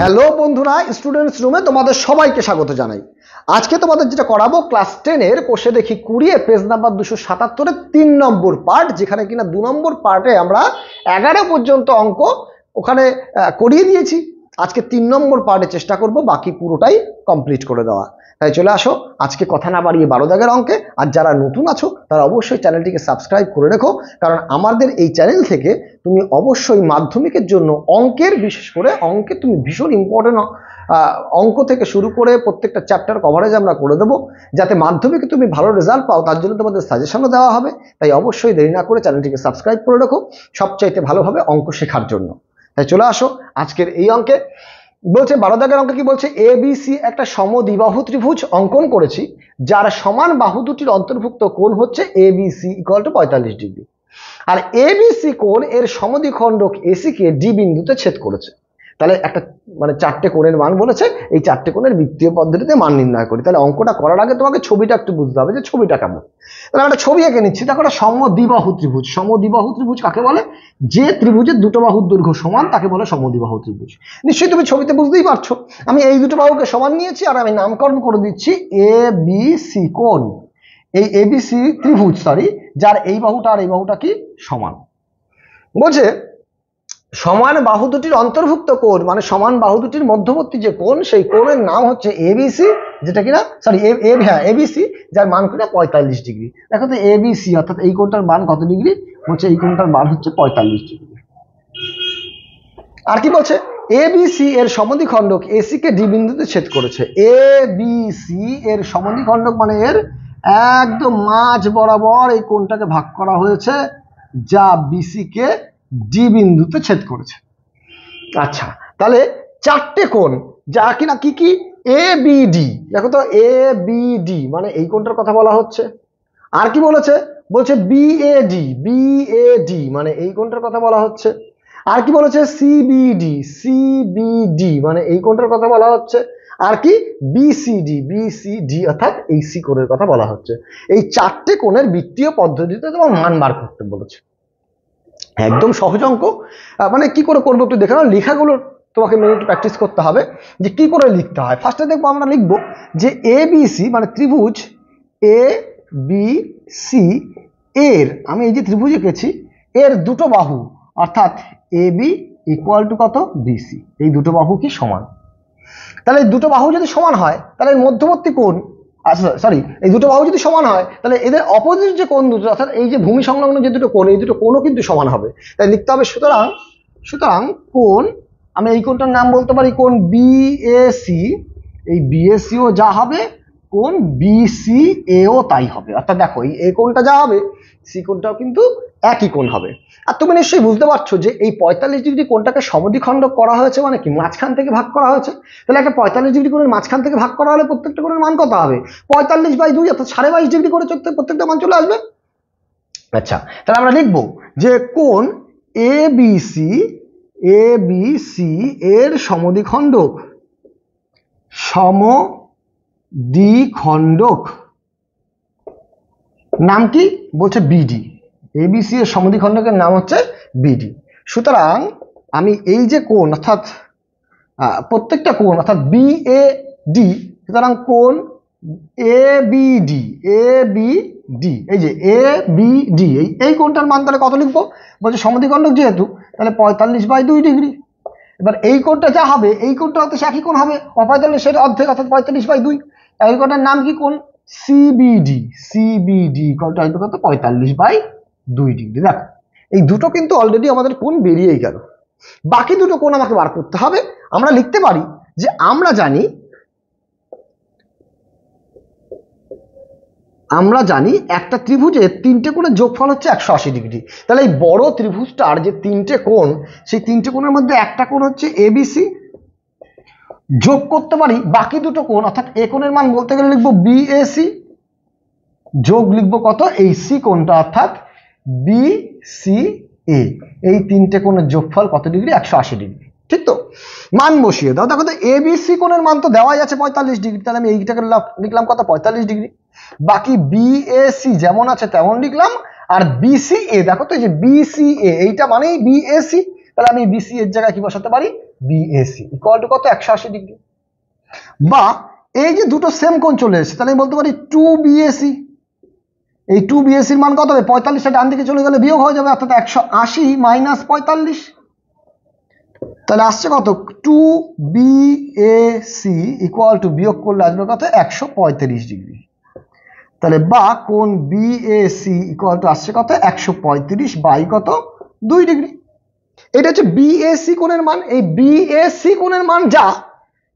Hello বন্ধুরা students রুমে তোমাদের সবাইকে স্বাগত জানাই আজকে তোমাদের যেটা করাবো ক্লাস টেনের কোষে দেখি কুড়িয়ে পেজ নাম্বার দুশো সাতাত্তরের তিন নম্বর পার্ট যেখানে কিনা দু নম্বর পার্টে আমরা এগারো পর্যন্ত অঙ্ক ওখানে করিয়ে দিয়েছি আজকে তিন নম্বর পার্টে চেষ্টা করব বাকি পুরোটাই কমপ্লিট করে দেওয়া তাই চলে আসো আজকে কথা না বাড়িয়ে বারো দাগের অঙ্কে আর যারা নতুন আছো তারা অবশ্যই চ্যানেলটিকে সাবস্ক্রাইব করে রেখো কারণ আমাদের এই চ্যানেল থেকে তুমি অবশ্যই মাধ্যমিকের জন্য অঙ্কের বিশেষ করে অঙ্কে তুমি ভীষণ ইম্পর্টেন্ট অঙ্ক থেকে শুরু করে প্রত্যেকটা চ্যাপ্টার কভারেজ আমরা করে দেবো যাতে মাধ্যমিকে তুমি ভালো রেজাল্ট পাও তার জন্য তোমাদের সাজেশনও দেওয়া হবে তাই অবশ্যই দেরি না করে চ্যানেলটিকে সাবস্ক্রাইব করে রাখো সবচাইতে ভালোভাবে অঙ্ক শেখার জন্য তাই চলে আসো আজকের এই অঙ্কে বলছে বারো দাগের অঙ্ক কি বলছে এ বি সি একটা সমদ্বিবাহু ত্রিভুজ অঙ্কন করেছি যার সমান বাহু দুটির অন্তর্ভুক্ত কোণ হচ্ছে A B C equal to পঁয়তাল্লিশ ডিগ্রি আর এ বি সি কোণ এর সমদ্বিখণ্ডক কে ডি বিন্দুতে ছেদ করেছে তাহলে একটা মানে চারটে কোণের মান বলেছে এই চারটে কোণের বৃত্তীয় পদ্ধতিতে মান নির্ণয় করি তাহলে অঙ্কটা করার আগে তোমাকে ছবিটা একটু বুঝতে হবে যে ছবিটা কেমন তাহলে একটা ছবি এঁকে নিচ্ছি দেখো একটা সমদ্বিবাহু ত্রিভুজ সমদ্বিবাহু ত্রিভুজ কাকে বলে যে ত্রিভুজের দুটো বাহুর দৈর্ঘ্য সমান তাকে বলে সমদ্বিবাহু ত্রিভুজ নিশ্চয়ই তুমি ছবিতে বুঝতেই পারছো আমি এই দুটো বাহুকে সমান নিয়েছি আর আমি নামকরণ করে দিচ্ছি এ বি সি কোণ এই এবিসি ত্রিভুজ সরি যার এই বাহুটা আর এই বাহুটা কি সমান বলছে সমান বাহু দুটির অন্তর্ভুক্ত কোণ মানে সমান বাহু দুটির মধ্যবর্তী যে কোণ সেই কোণের নাম হচ্ছে এবিসি যেটা কিনা সরি এ হ্যাঁ এবিসি যার মান কিনা পঁয়তাল্লিশ ডিগ্রি দেখো তো এবিসি অর্থাৎ এই কোণটার মান কত ডিগ্রি বলছে এই কোণটার মান হচ্ছে পঁয়তাল্লিশ ডিগ্রি আর কি বলছে এবিসি এর সমধিখণ্ডক এসি কে ডি বিন্দুতে ছেদ করেছে এবিসি এর খণ্ডক মানে এর একদম মাঝ বরাবর এই কোণটাকে ভাগ করা হয়েছে যা বিসি কে ডি বিন্দুতে ছেদ করেছে আচ্ছা তাহলে চারটে কোণ যা কিনা কি কি এ বি ডি দেখো তো এ বি ডি মানে এই কোণটার কথা বলা হচ্ছে আর কি বলেছে বলছে B A D B A D মানে এই কোণটার কথা বলা হচ্ছে আর কি বলেছে সিবিডি সিবিডি মানে এই কোণটার কথা বলা হচ্ছে আর কি বিসিডি বিসিডি অর্থাৎ এই সি কোণের কথা বলা হচ্ছে এই চারটে কোণের বৃত্তীয় পদ্ধতিতে তোমার মান বার করতে বলেছে একদম সহজ অঙ্ক মানে কি করে করবো একটু দেখে নাও লেখাগুলো তোমাকে একটু প্র্যাকটিস করতে হবে যে কি করে লিখতে হয় ফার্স্টে দেখবো আমরা লিখবো যে এ বি সি মানে ত্রিভুজ এ বি সি এর আমি এই যে ত্রিভুজ এঁকেছি এর দুটো বাহু অর্থাৎ এ বি ইকুয়াল টু কত বিসি এই দুটো বাহু কি সমান তাহলে দুটো বাহু যদি সমান হয় তাহলে মধ্যবর্তী কোণ আচ্ছা সরি এই দুটো বাহু যদি সমান হয় তাহলে এদের অপোজিট যে কোন দুটো অর্থাৎ এই যে ভূমি সংলগ্ন যে দুটো কোন এই দুটো কোনো কিন্তু সমান হবে তাই লিখতে হবে সুতরাং সুতরাং কোন আমি এই কোনটার নাম বলতে পারি কোন বিএসি এই বিএসিও যা হবে কোণ বিসি এও তাই হবে অর্থাৎ দেখো এই এ কোনটা যা হবে সি কোনটাও কিন্তু একই কোন হবে আর তুমি নিশ্চয়ই বুঝতে পারছো যে এই পঁয়তাল্লিশ ডিগ্রি কোনটাকে সমদ্বিখণ্ড করা হয়েছে মানে কি মাঝখান থেকে ভাগ করা হয়েছে তাহলে একটা পঁয়তাল্লিশ ডিগ্রি কোণের মাঝখান থেকে ভাগ করা হলে প্রত্যেকটা কোণের মান কত হবে পঁয়তাল্লিশ বাই দুই অর্থাৎ সাড়ে বাইশ ডিগ্রি করে চলতে প্রত্যেকটা মান চলে আসবে আচ্ছা তাহলে আমরা লিখব যে কোন A B C A B C এর সমদ্বিখণ্ড সম দ্বিখণ্ডক নাম কি বলছে বিডি এবিসি এর সমদ্বিখণ্ডকের নাম হচ্ছে বিডি সুতরাং আমি এই যে কোন অর্থাৎ প্রত্যেকটা কোন অর্থাৎ বি এ ডি সুতরাং কোন A B D A B D এই যে এ বি ডি এই এই কোণটার মান তাহলে কত লিখবো বলছে সমদ্বিখণ্ডক যেহেতু তাহলে পঁয়তাল্লিশ বাই দুই ডিগ্রি এবার এই কোনটা যা হবে এই কোনটা হচ্ছে সে একই কোন হবে পঁয়তাল্লিশ সেটা অর্ধেক অর্থাৎ পঁয়তাল্লিশ বাই দুই অ্যালকোহলটার নাম কি কোন সিবিডি সিবিডি কত আসবে কত পঁয়তাল্লিশ বাই দুই ডিগ্রি দেখো এই দুটো কিন্তু অলরেডি আমাদের কোন বেরিয়েই গেল বাকি দুটো কোন আমাকে বার করতে হবে আমরা লিখতে পারি যে আমরা জানি আমরা জানি একটা ত্রিভুজের তিনটে কোণের যোগফল হচ্ছে একশো আশি ডিগ্রি তাহলে এই বড় ত্রিভুজটার যে তিনটে কোণ সেই তিনটে কোণের মধ্যে একটা কোণ হচ্ছে এবিসি যোগ করতে পারি বাকি দুটো কোণ অর্থাৎ এ কোণের মান বলতে গেলে লিখবো বিএসি যোগ লিখবো কত এই সি কোণটা অর্থাৎ বি সি এ এই তিনটে কোণের যোগফল কত ডিগ্রি একশো আশি ডিগ্রি ঠিক তো মান বসিয়ে দাও দেখো তো এ বি সি কোণের মান তো দেওয়াই আছে পঁয়তাল্লিশ ডিগ্রি তাহলে আমি এইটাকে লিখলাম কত পঁয়তাল্লিশ ডিগ্রি বাকি বি যেমন আছে তেমন লিখলাম আর বিসি এ দেখো তো এই যে বিসি এ এইটা মানেই বিএসি তাহলে আমি বিসি এর জায়গায় কি বসাতে পারি বিএসি ইকুয়াল টু কত একশো আশি ডিগ্রি বা এই যে দুটো সেম কোন চলে এসেছে তাহলে বলতে পারি টু বিএসি এই টু বিএসির মান কত হবে পঁয়তাল্লিশটা ডান দিকে চলে গেলে বিয়োগ হয়ে যাবে অর্থাৎ একশো আশি মাইনাস পঁয়তাল্লিশ তাহলে আসছে কত টু বিএসি ইকুয়াল টু বিয়োগ করলে আসবে কত একশো পঁয়ত্রিশ ডিগ্রি তাহলে বা কোন বিএসি ইকুয়াল টু আসছে কত একশো পঁয়ত্রিশ বাই কত দুই ডিগ্রি এটা হচ্ছে বিএসি কোণের মান এই বিএসি কোণের মান যা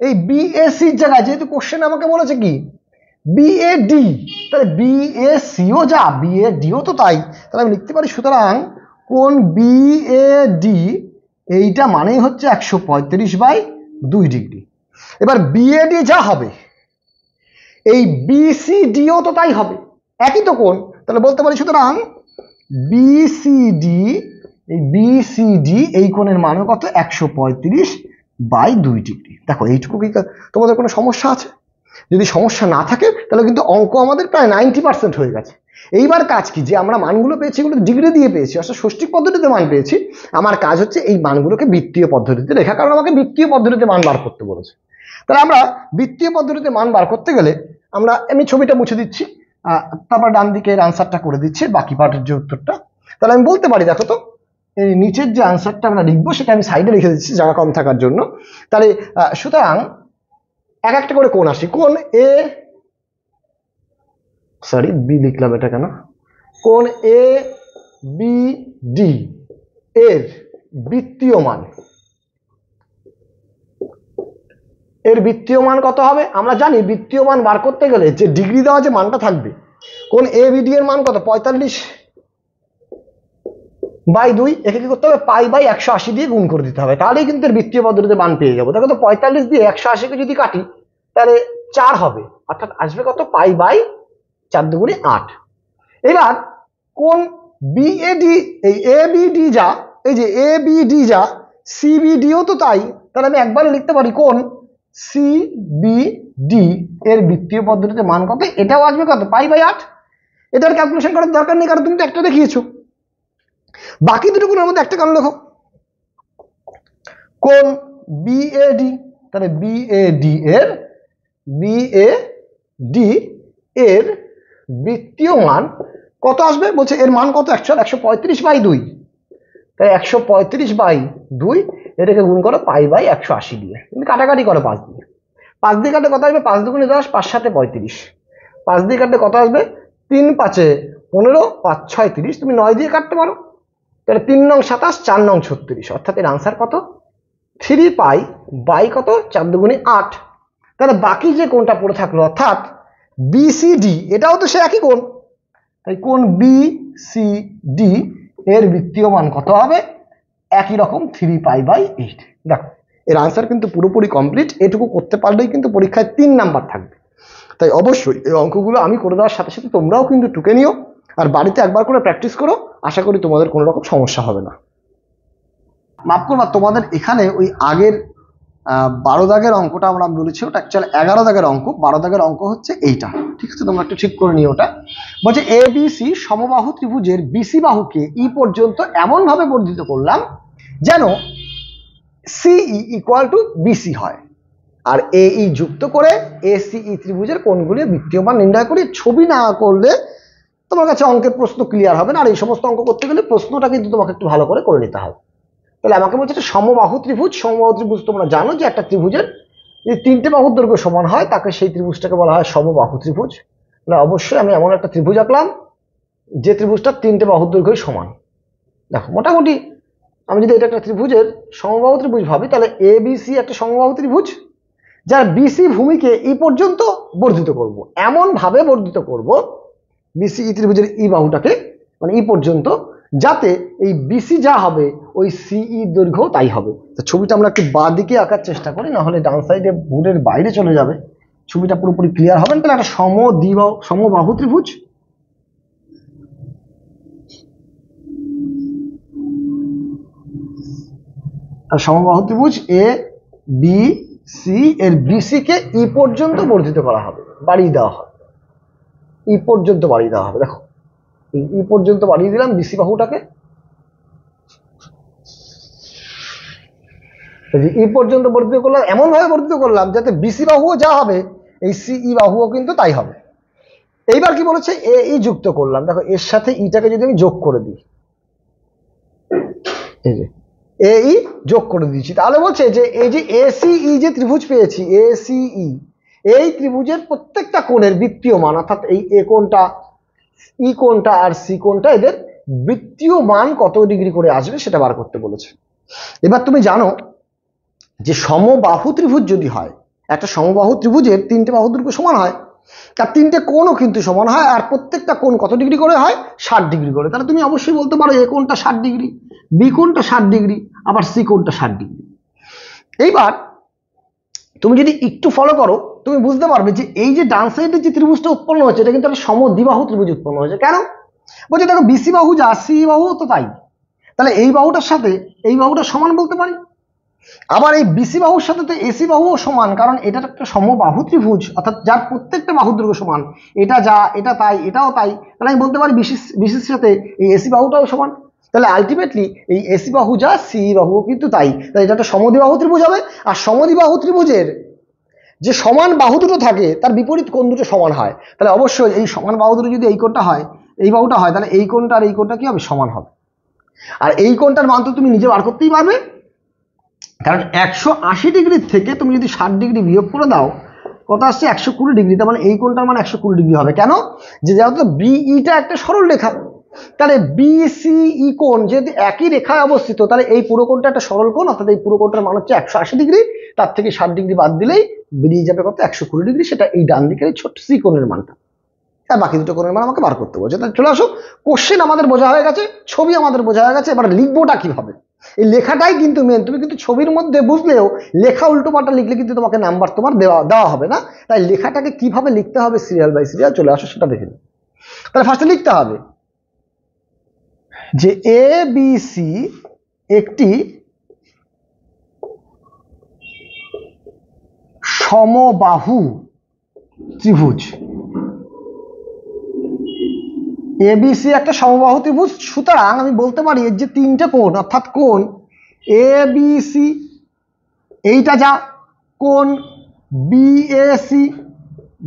এই বিএসির জায়গায় যেহেতু কোশ্চেন আমাকে বলেছে কি বিএডি তাহলে বিএসিও যা বিএডিও তো তাই তাহলে আমি লিখতে পারি সুতরাং কোন বিএডি এইটা মানেই হচ্ছে একশো পঁয়ত্রিশ বাই দুই ডিগ্রি এবার বিএডি যা হবে এই বিসিডিও তো তাই হবে একই তো কোন তাহলে বলতে পারি সুতরাং বিসিডি এই বিসিডি এই কোণের মানও কত একশো পঁয়ত্রিশ বাই দুই ডিগ্রি দেখো এইটুকু কি তোমাদের কোনো সমস্যা আছে যদি সমস্যা না থাকে তাহলে কিন্তু অঙ্ক আমাদের প্রায় নাইনটি পার্সেন্ট হয়ে গেছে এইবার কাজ কি যে আমরা মানগুলো পেয়েছি এগুলো ডিগ্রি দিয়ে পেয়েছি অর্থাৎ ষষ্ঠী পদ্ধতিতে মান পেয়েছি আমার কাজ হচ্ছে এই মানগুলোকে বৃত্তীয় পদ্ধতিতে লেখা কারণ আমাকে বৃত্তীয় পদ্ধতিতে মান বার করতে বলেছে তাহলে আমরা বৃত্তীয় পদ্ধতিতে মান বার করতে গেলে আমরা আমি ছবিটা মুছে দিচ্ছি তারপর ডান দিকে আনসারটা করে দিচ্ছি বাকি পার্টের যে উত্তরটা তাহলে আমি বলতে পারি দেখো তো নিচের যে আনসারটা আমরা লিখবো সেটা আমি সাইডে লিখে দিচ্ছি জায়গা কম থাকার জন্য তাহলে সুতরাং এক একটা করে কোন আসি কোন এ সরি বি লিখলাম এটা কেন কোন এ বি ডি এর বৃত্তীয় মান এর বৃত্তীয় মান কত হবে আমরা জানি বৃত্তীয় মান বার করতে গেলে যে ডিগ্রি দেওয়া যে মানটা থাকবে কোন এ বিডি এর মান কত পঁয়তাল্লিশ বাই দুই একে কি করতে হবে পাই বাই একশো আশি দিয়ে গুণ করে দিতে হবে তাহলেই কিন্তু এর বৃত্তীয় পদ্ধতিতে মান পেয়ে যাবো দেখো তো পঁয়তাল্লিশ দিয়ে একশো আশিকে যদি কাটি তাহলে চার হবে অর্থাৎ আসবে কত পাই বাই চার দুগুণে আট এবার কোন বিএডি এই এ বিডি যা এই যে এ বিডি যা সিবিডিও তো তাই তাহলে আমি একবারে লিখতে পারি কোন সিবিডি এর বৃত্তীয় পদ্ধতিতে মান কত এটাও আসবে কত পাই বাই আট এটার ক্যালকুলেশন করার দরকার নেই কারণ তুমি তো একটা দেখিয়েছো বাকি দুটো গুণের মধ্যে একটা কারণ লেখো কোন বিএডি তাহলে বিএডি এর বিএডি এর বৃত্তীয় মান কত আসবে বলছে এর মান কত একশো একশো পঁয়ত্রিশ বাই দুই তাই একশো পঁয়ত্রিশ বাই দুই এটাকে গুণ করো পাই বাই একশো আশি দিয়ে কিন্তু কাটাকাটি করো পাঁচ দিয়ে পাঁচ দিয়ে কাটলে কত আসবে পাঁচ দুগুণে দশ পাঁচ সাথে পঁয়ত্রিশ পাঁচ দিয়ে কাটলে কত আসবে তিন পাঁচে পনেরো পাঁচ ছয় তিরিশ তুমি নয় দিয়ে কাটতে পারো তাহলে তিন নং সাতাশ চার নং ছত্রিশ অর্থাৎ এর আনসার কত থ্রি পাই বাই কত চার দুগুণে আট তাহলে বাকি যে কোনটা পড়ে থাকলো অর্থাৎ বিসিডি এটাও তো সে একই কোন তাই কোন বিসিডি এর বৃত্তীয় মান কত হবে একই রকম থ্রি পাই বাই এইট দেখো এর আনসার কিন্তু পুরোপুরি কমপ্লিট এটুকু করতে পারলেই কিন্তু পরীক্ষায় তিন নাম্বার থাকবে তাই অবশ্যই এই অঙ্কগুলো আমি করে দেওয়ার সাথে সাথে তোমরাও কিন্তু টুকে নিও আর বাড়িতে একবার করে প্র্যাকটিস করো আশা করি তোমাদের কোনো রকম সমস্যা হবে না মাফ করবা তোমাদের এখানে ওই আগের বারো দাগের অঙ্কটা আমরা বলেছি ওটা অ্যাকচুয়ালি এগারো দাগের অঙ্ক বারো দাগের অঙ্ক হচ্ছে এইটা ঠিক আছে তোমরা একটু ঠিক করে নিও ওটা বলছে এ বিসি সমবাহু ত্রিভুজের বিসি বাহুকে ই e পর্যন্ত এমনভাবে বর্ধিত করলাম যেন সিই ইকুয়াল টু বিসি হয় আর এই e যুক্ত করে এ সিই e ত্রিভুজের কোণগুলি বৃত্তীয় মান নির্ণয় করি ছবি না করলে তোমার কাছে অঙ্কের প্রশ্ন ক্লিয়ার হবে না আর এই সমস্ত অঙ্ক করতে গেলে প্রশ্নটা কিন্তু তোমাকে একটু ভালো করে করে নিতে হবে তাহলে আমাকে বলছে এটা সমবাহু ত্রিভুজ সমবাহু ত্রিভুজ তোমরা জানো যে একটা ত্রিভুজের যদি তিনটে বাহুর দৈর্ঘ্য সমান হয় তাকে সেই ত্রিভুজটাকে বলা হয় সমবাহু ত্রিভুজ তাহলে অবশ্যই আমি এমন একটা ত্রিভুজ আঁকলাম যে ত্রিভুজটা তিনটে বাহুর দৈর্ঘ্যই সমান দেখো মোটামুটি আমি যদি এটা একটা ত্রিভুজের সমবাহু ত্রিভুজ ভাবি তাহলে এ বিসি একটা সমবাহু ত্রিভুজ যার বিসি ভূমিকে এই পর্যন্ত বর্ধিত করব। এমনভাবে বর্ধিত করব বিসি ই e ত্রিভুজের ই e বাহুটাকে মানে ই e পর্যন্ত যাতে এই বিসি যা হবে ওই সিই দৈর্ঘ্য তাই হবে তো ছবিটা আমরা একটু বাঁ দিকে আঁকার চেষ্টা করি নাহলে ডান সাইডে বোর্ডের বাইরে চলে যাবে ছবিটা পুরোপুরি ক্লিয়ার হবে তাহলে একটা সম দিবাহ সমবাহু ত্রিভুজ আর সমবাহু ত্রিভুজ এ বি সি এর বিসিকে ই পর্যন্ত বর্ধিত করা হবে বাড়িয়ে দেওয়া হবে ই পর্যন্ত বাড়িয়ে দেওয়া হবে দেখো ই পর্যন্ত বাড়িয়ে দিলাম বিসি বাহুটাকে ই পর্যন্ত বর্ধিত করলাম এমনভাবে বর্ধিত করলাম যাতে বিসি বাহুও যা হবে এই সিই e বাহুও কিন্তু তাই হবে এইবার কি বলেছে এ ই যুক্ত করলাম দেখো এর সাথে ইটাকে e যদি আমি যোগ করে দিই এই যে এ ই e যোগ করে দিচ্ছি তাহলে বলছে যে এই যে এসিই যে ত্রিভুজ পেয়েছি এসিই এই ত্রিভুজের প্রত্যেকটা কোণের বৃত্তীয় মান অর্থাৎ এই এ কোণটা ই কোণটা আর সি কোণটা এদের বৃত্তীয় মান কত ডিগ্রি করে আসবে সেটা বার করতে বলেছে এবার তুমি জানো যে সমবাহু ত্রিভুজ যদি হয় একটা সমবাহু ত্রিভুজের তিনটে বাহু দৈর্ঘ্য সমান হয় তার তিনটে কোণও কিন্তু সমান হয় আর প্রত্যেকটা কোণ কত ডিগ্রি করে হয় ষাট ডিগ্রি করে তাহলে তুমি অবশ্যই বলতে পারো এ কোণটা ষাট ডিগ্রি বি কোণটা ষাট ডিগ্রি আবার সি কোণটা ষাট ডিগ্রি এইবার তুমি যদি একটু ফলো করো তুমি বুঝতে পারবে যে এই যে ডান সাইডের যে ত্রিভুজটা উৎপন্ন হচ্ছে এটা কিন্তু একটা সমদ্বিবাহু ত্রিভুজ উৎপন্ন হয়েছে কেন বলছে দেখো বিসি বাহু যা সি e বাহু তো তাই তাহলে এই বাহুটার সাথে এই বাহুটা সমান বলতে পারি আবার এই বিসি বাহুর সাথে তো এসি বাহুও সমান কারণ এটা একটা সমবাহু ত্রিভুজ অর্থাৎ যার প্রত্যেকটা বাহুর সমান এটা যা এটা তাই এটাও তাই তাহলে আমি বলতে পারি বিশেষ বিশেষ সাথে এই এসি বাহুটাও সমান তাহলে আলটিমেটলি এই এসি বাহু যা সি e বাহু কিন্তু তাই তাহলে এটা একটা সমদিবাহু ত্রিভুজ হবে আর সমদিবাহু ত্রিভুজের যে সমান বাহু দুটো থাকে তার বিপরীত কোণ দুটো সমান হয় তাহলে অবশ্যই এই সমান বাহু দুটো যদি এই কোণটা হয় এই বাহুটা হয় তাহলে এই কোণটা আর এই কোণটা কি হবে সমান হবে আর এই কোণটার মান তো তুমি নিজে বার করতেই পারবে কারণ একশো আশি ডিগ্রির থেকে তুমি যদি ষাট ডিগ্রি বিয়োগ করে দাও কত আসছে একশো কুড়ি ডিগ্রি তার মানে এই কোণটার মানে একশো কুড়ি ডিগ্রি হবে কেন যে যেহেতু বিইটা একটা সরল রেখা তাহলে বিসিই কোণ যেহেতু একই রেখায় অবস্থিত তাহলে এই পুরো কোণটা একটা সরল কোণ অর্থাৎ এই পুরো কোণটার মান হচ্ছে একশো আশি ডিগ্রি তার থেকে ষাট ডিগ্রি বাদ দিলেই বেরিয়ে যাবে কত একশো কুড়ি ডিগ্রি সেটা এই ডান দিকের ছোট সি কোণের মানটা আর বাকি দুটো কোণের মান আমাকে বার করতে বলছে তাহলে চলে আসো কোশ্চেন আমাদের বোঝা হয়ে গেছে ছবি আমাদের বোঝা হয়ে গেছে এবার লিখবোটা কীভাবে এই লেখাটাই কিন্তু মেন তুমি কিন্তু ছবির মধ্যে বুঝলেও লেখা উল্টো উল্টোপাল্টা লিখলে কিন্তু তোমাকে নাম্বার তোমার দেওয়া দেওয়া হবে না তাই লেখাটাকে কিভাবে লিখতে হবে সিরিয়াল বাই সিরিয়াল চলে আসো সেটা দেখে তাহলে ফার্স্টে লিখতে হবে যে এ বি সি একটি সমবাহু ত্রিভুজ এবিসি একটা সমবাহু ত্রিভুজ সুতরাং আমি বলতে পারি এর যে তিনটে কোণ অর্থাৎ কোন এ বিসি এইটা যা কোন বিএসি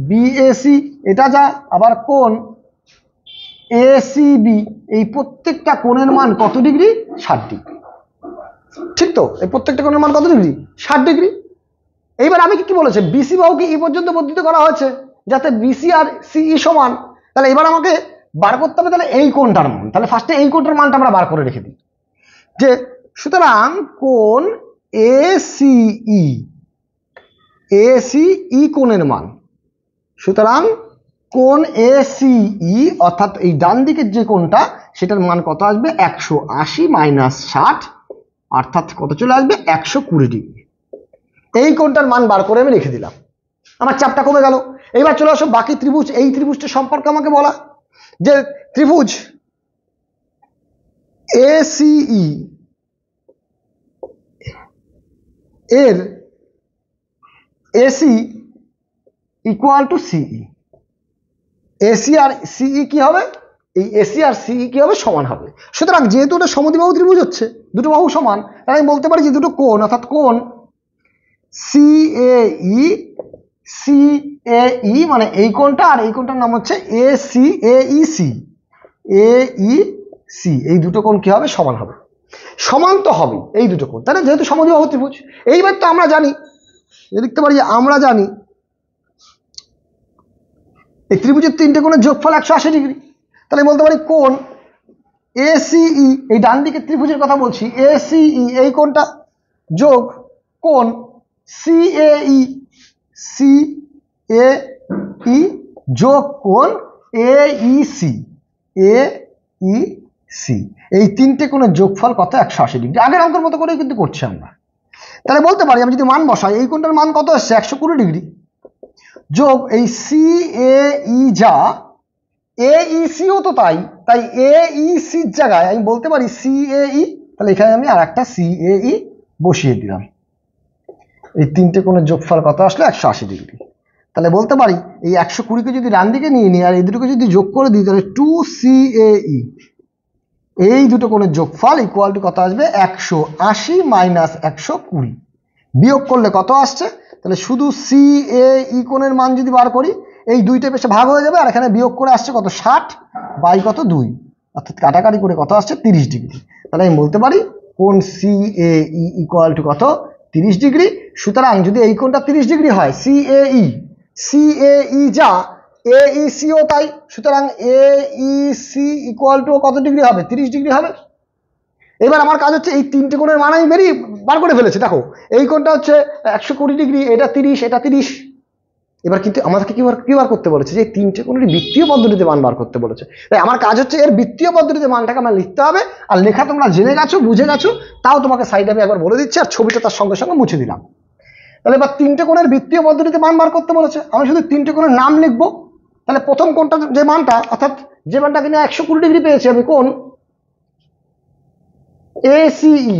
বিএসি এটা যা আবার কোন এসিবি এই প্রত্যেকটা কোণের মান কত ডিগ্রি ষাট ডিগ্রি ঠিক তো এই প্রত্যেকটা কোণের মান কত ডিগ্রি ষাট ডিগ্রি এইবার আমি কি বলেছে বিসি বাহুকে ই পর্যন্ত বর্ধিত করা হয়েছে যাতে বিসি আর সিই e সমান তাহলে এবার আমাকে বার করতে হবে তাহলে এই কোণটার মান তাহলে ফার্স্টে এই কোণটার মানটা আমরা বার করে রেখে দিই যে সুতরাং কোন এ সিই এ সিই কোণের মান সুতরাং কোন এ সিই অর্থাৎ এই ডান দিকের যে কোনটা সেটার মান কত আসবে একশো আশি মাইনাস ষাট অর্থাৎ কত চলে আসবে একশো কুড়ি ডিগ্রি এই কোণটার মান বার করে আমি রেখে দিলাম আমার চাপটা কমে গেল এইবার চলে আসো বাকি ত্রিভুজ এই ত্রিভুজটা সম্পর্কে আমাকে বলা যে ত্রিভুজ এসিই e এর AC equal to CE AC আর সিই e কি হবে এই এসি আর সিই e কি হবে সমান হবে সুতরাং যেহেতু এটা সমদিবাহু ত্রিভুজ হচ্ছে দুটো বাহু সমান তাই আমি বলতে পারি যে দুটো কোণ অর্থাৎ কোণ সিএই সিএই e, e মানে এই কোনটা আর এই কোনটার নাম হচ্ছে এ সি এই সি এই সি এই দুটো কোণ কি হবে সমান হবে সমান তো হবে এই দুটো কোণ তাহলে যেহেতু হতে ত্রিভুজ এইবার তো আমরা জানি দেখতে পারি আমরা জানি এই ত্রিভুজের তিনটে কোনো যোগফল একশো আশি ডিগ্রি তাহলে বলতে পারি কোন এ সিই এই ডান দিকে ত্রিভুজের কথা বলছি সিই e, এই কোণটা যোগ কোন সিএই সি এ ই যোগ কোন এইসি ই সি এই তিনটে কোনো যোগফল কত একশো আশি ডিগ্রি আগের অঙ্কের মতো করে কিন্তু করছি আমরা তাহলে বলতে পারি আমি যদি মান বসাই এই কোনটার মান কত এসছে একশো কুড়ি ডিগ্রি যোগ এই সি ই e যা এইসিও e তো তাই তাই এইসির e জায়গায় আমি বলতে পারি সি ই তাহলে এখানে আমি আর একটা সি ই বসিয়ে দিলাম এই তিনটে কোণের যোগফল কত আসলে একশো আশি ডিগ্রি তাহলে বলতে পারি এই একশো কুড়িকে যদি ডান দিকে নিয়ে নিই আর এই দুটোকে যদি যোগ করে দিই তাহলে টু সি ই এই দুটো কোণের যোগফল ইকুয়াল টু কত আসবে একশো আশি মাইনাস একশো কুড়ি বিয়োগ করলে কত আসছে তাহলে শুধু সি এ ই কোণের মান যদি বার করি এই দুইটা পেশে ভাগ হয়ে যাবে আর এখানে বিয়োগ করে আসছে কত ষাট বাই কত দুই অর্থাৎ কাটাকাটি করে কত আসছে তিরিশ ডিগ্রি তাহলে আমি বলতে পারি কোন C A E equal to কত তিরিশ ডিগ্রি সুতরাং যদি এই কোণটা তিরিশ ডিগ্রি হয় C A E C A ই যা এ ই e ও তাই সুতরাং এ সি ইকুয়াল টু কত ডিগ্রি হবে তিরিশ ডিগ্রি হবে এবার আমার কাজ হচ্ছে এই তিনটে কোণের মান বেরিয়ে বার করে ফেলেছে দেখো এই কোণটা হচ্ছে একশো কুড়ি ডিগ্রি এটা তিরিশ এটা তিরিশ এবার কিন্তু আমাদেরকে কি কি বার করতে বলেছে যে তিনটে কোনো বৃত্তীয় পদ্ধতিতে মান বার করতে বলেছে তাই আমার কাজ হচ্ছে এর বৃত্তীয় পদ্ধতিতে মানটাকে আমার লিখতে হবে আর লেখা তোমরা জেনে গেছো বুঝে গেছো তাও তোমাকে সাইডে আমি একবার বলে দিচ্ছি আর ছবিটা তার সঙ্গে সঙ্গে মুছে দিলাম তাহলে এবার তিনটে কোণের বৃত্তীয় পদ্ধতিতে মান বার করতে বলেছে আমি শুধু তিনটে কোণের নাম লিখবো তাহলে প্রথম কোণটা যে মানটা অর্থাৎ যে মানটা কিনা একশো কুড়ি ডিগ্রি পেয়েছি আমি কোন এসিই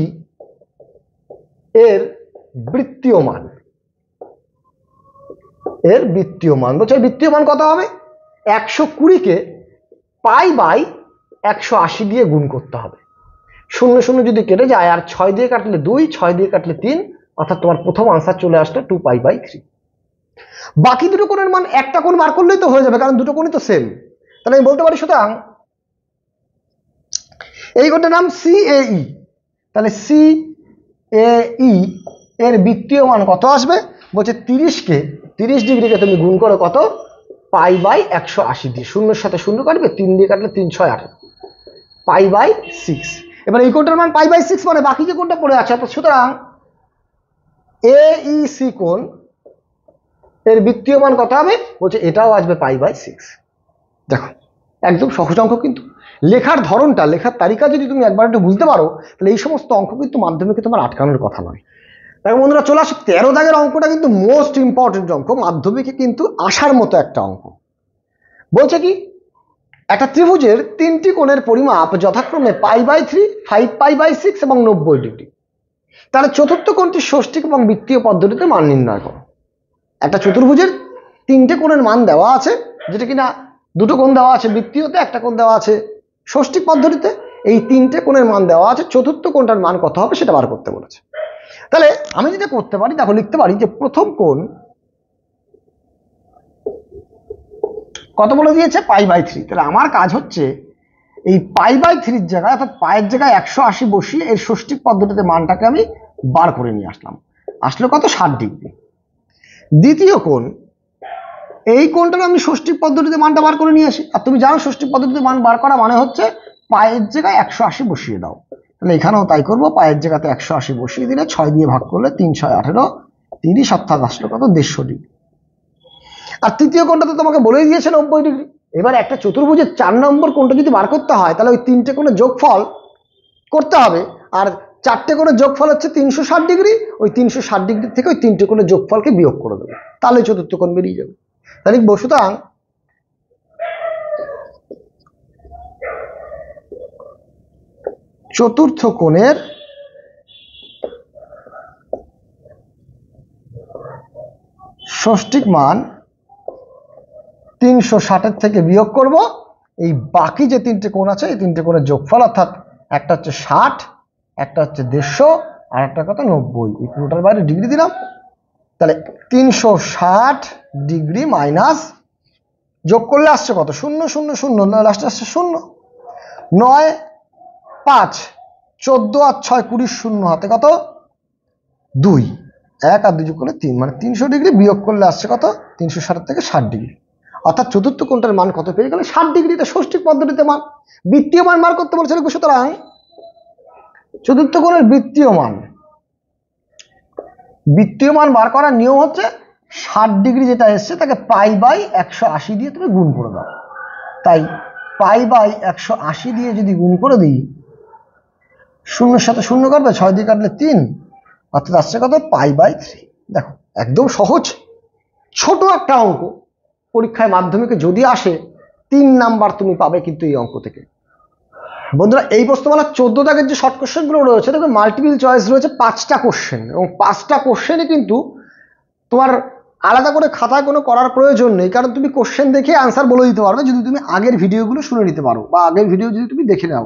e এর বৃত্তীয় মান এর বৃত্তীয় মান বলছে বৃত্তীয় মান কত হবে একশো কুড়িকে পাই বাই একশো আশি দিয়ে গুণ করতে হবে শূন্য শূন্য যদি কেটে যায় আর ছয় দিয়ে কাটলে দুই ছয় দিয়ে কাটলে তিন অর্থাৎ তোমার প্রথম আনসার চলে আসলো টু পাই বাই থ্রি বাকি দুটো কোণের মান একটা কোণ বার করলেই তো হয়ে যাবে কারণ দুটো কোণই তো সেম তাহলে আমি বলতে পারি সুতরাং এই কোণটার নাম সি এ ই তাহলে সি এ ই এর বৃত্তীয় মান কত আসবে বলছে তিরিশকে তিরিশ ডিগ্রিকে তুমি গুণ করো কত পাই বাই একশো আশি দিয়ে শূন্যের সাথে শূন্য কাটবে তিন দিয়ে কাটলে তিন ছয় আট পাই বাই সিক্স এবার এই কোনটার মান পাই বাই সিক্স মানে বাকি যে কোনটা পড়ে আছে অর্থাৎ সুতরাং এ ই সি এর বৃত্তীয় মান কত হবে বলছে এটাও আসবে পাই বাই সিক্স দেখো একদম সহজ অঙ্ক কিন্তু লেখার ধরনটা লেখার তালিকা যদি তুমি একবার একটু বুঝতে পারো তাহলে এই সমস্ত অঙ্ক কিন্তু মাধ্যমিকে তোমার আটকানোর কথা নয় তাই বন্ধুরা চলে আসি তেরো দাগের অঙ্কটা কিন্তু মোস্ট ইম্পর্টেন্ট অঙ্ক মাধ্যমিকে কিন্তু আসার মতো একটা অঙ্ক বলছে কি একটা ত্রিভুজের তিনটি কোণের পরিমাপ যথাক্রমে pi by three five pi by six এবং নব্বই ডিগ্রি তাহলে চতুর্থ কোণটি ষষ্ঠিক এবং বৃত্তীয় পদ্ধতিতে মান নির্ণয় করো একটা চতুর্ভুজের তিনটে কোণের মান দেওয়া আছে যেটা কিনা দুটো কোণ দেওয়া আছে বৃত্তীয়তে একটা কোণ দেওয়া আছে ষষ্ঠিক পদ্ধতিতে এই তিনটে কোণের মান দেওয়া আছে চতুর্থ কোণটার মান কত হবে সেটা বার করতে বলেছে তাহলে আমি যেটা করতে পারি দেখো লিখতে পারি যে প্রথম কোণ কত বলে দিয়েছে পাই বাই থ্রি তাহলে আমার কাজ হচ্ছে এই পাই বাই থ্রির জায়গায় অর্থাৎ পায়ের জায়গায় একশো আশি বসিয়ে এর ষষ্ঠী পদ্ধতিতে মানটাকে আমি বার করে নিয়ে আসলাম আসলে কত ষাট ডিগ্রি দ্বিতীয় কোণ এই কোণটার আমি ষষ্ঠী পদ্ধতিতে মানটা বার করে নিয়ে আসি আর তুমি জানো ষষ্ঠী পদ্ধতিতে মান বার করা মানে হচ্ছে পায়ের জায়গায় একশো আশি বসিয়ে দাও তাহলে এখানেও তাই করব পায়ের জায়গাতে একশো আশি বসিয়ে দিলে ছয় দিয়ে ভাগ করলে তিন ছয় আঠেরো তিরিশ অর্থাৎ আসলো কত দেড়শো ডিগ্রি আর তৃতীয় কোণটা তো তোমাকে বলেই দিয়েছে নব্বই ডিগ্রি এবার একটা চতুর্ভুজের চার নম্বর কোণটা যদি বার করতে হয় তাহলে ওই তিনটে কোণের যোগফল করতে হবে আর চারটে কোণে যোগফল হচ্ছে তিনশো ষাট ডিগ্রি ওই তিনশো ষাট ডিগ্রি থেকে ওই তিনটে কোণে যোগফলকে বিয়োগ করে দেবে তাহলে চতুর্থ কোণ বেরিয়ে যাবে তাহলে বসুতাং চতুর্থ কোণের ষষ্ঠিক মান তিনশো ষাটের থেকে বিয়োগ করব এই বাকি যে তিনটে কোণ আছে এই তিনটে কোণের যোগফল অর্থাৎ একটা হচ্ছে ষাট একটা হচ্ছে দেড়শো আর একটা কথা নব্বই এই পুরোটার বাইরে ডিগ্রি দিলাম তাহলে তিনশো ষাট ডিগ্রি মাইনাস যোগ করলে আসছে কত শূন্য শূন্য শূন্য লাস্টে আসছে শূন্য নয় পাঁচ চোদ্দ আর ছয় কুড়ি শূন্য হাতে কত দুই এক আর দুই করে তিন মানে তিনশো ডিগ্রি বিয়োগ করলে আসছে কত তিনশো ষাট থেকে ষাট ডিগ্রি অর্থাৎ চতুর্থ কোণটার মান কত পেয়ে গেলে ষাট ডিগ্রিটা ষষ্ঠী পদ্ধতিতে মান বৃত্তীয় মান বার করতে বলছে সুতরাং চতুর্থ কোণের বৃত্তীয় মান বৃত্তীয় মান বার করার নিয়ম হচ্ছে ষাট ডিগ্রি যেটা এসছে তাকে পাই বাই একশো আশি দিয়ে তুমি গুণ করে দাও তাই পাই বাই একশো আশি দিয়ে যদি গুণ করে দিই শূন্যের সাথে শূন্য কাটবে ছয় দিয়ে কাটলে তিন অর্থাৎ আসছে কত পাই বাই থ্রি দেখো একদম সহজ ছোট একটা অঙ্ক পরীক্ষায় মাধ্যমিকে যদি আসে তিন নাম্বার তুমি পাবে কিন্তু এই অঙ্ক থেকে বন্ধুরা এই বর্তমানে চোদ্দ দাগের যে শর্ট কোশ্চেনগুলো রয়েছে দেখবে মাল্টিপল চয়েস রয়েছে পাঁচটা কোশ্চেন এবং পাঁচটা কোশ্চেনে কিন্তু তোমার আলাদা করে খাতায় কোনো করার প্রয়োজন নেই কারণ তুমি কোশ্চেন দেখে আনসার বলে দিতে পারবে যদি তুমি আগের ভিডিওগুলো শুনে নিতে পারো বা আগের ভিডিও যদি তুমি দেখে নাও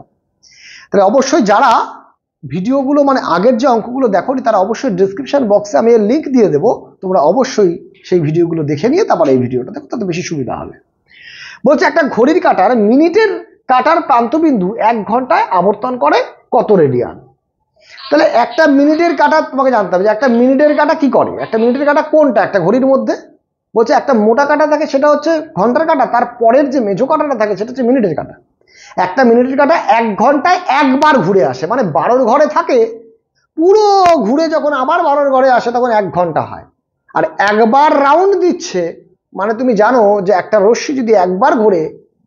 তাহলে অবশ্যই যারা ভিডিওগুলো মানে আগের যে অঙ্কগুলো দেখোনি তারা অবশ্যই ডিসক্রিপশান বক্সে আমি এর লিঙ্ক দিয়ে দেবো তোমরা অবশ্যই সেই ভিডিওগুলো দেখে নিয়ে তারপর এই ভিডিওটা দেখো তাতে বেশি সুবিধা হবে বলছে একটা ঘড়ির কাটার মিনিটের কাটার প্রান্তবিন্দু এক ঘন্টায় আবর্তন করে কত রেডিয়ান তাহলে একটা মিনিটের কাটা তোমাকে জানতে হবে যে একটা মিনিটের কাটা কি করে একটা মিনিটের কাটা কোনটা একটা ঘড়ির মধ্যে বলছে একটা মোটা কাটা থাকে সেটা হচ্ছে ঘন্টার কাটা তার পরের যে মেজো কাটাটা থাকে সেটা হচ্ছে মিনিটের কাটা একটা মিনিটের কাটা এক ঘন্টায় একবার ঘুরে আসে মানে বারোর ঘরে থাকে পুরো ঘুরে যখন আবার বারোর ঘরে আসে তখন এক ঘন্টা হয় আর একবার রাউন্ড দিচ্ছে মানে তুমি জানো যে একটা রশ্মি যদি একবার ঘুরে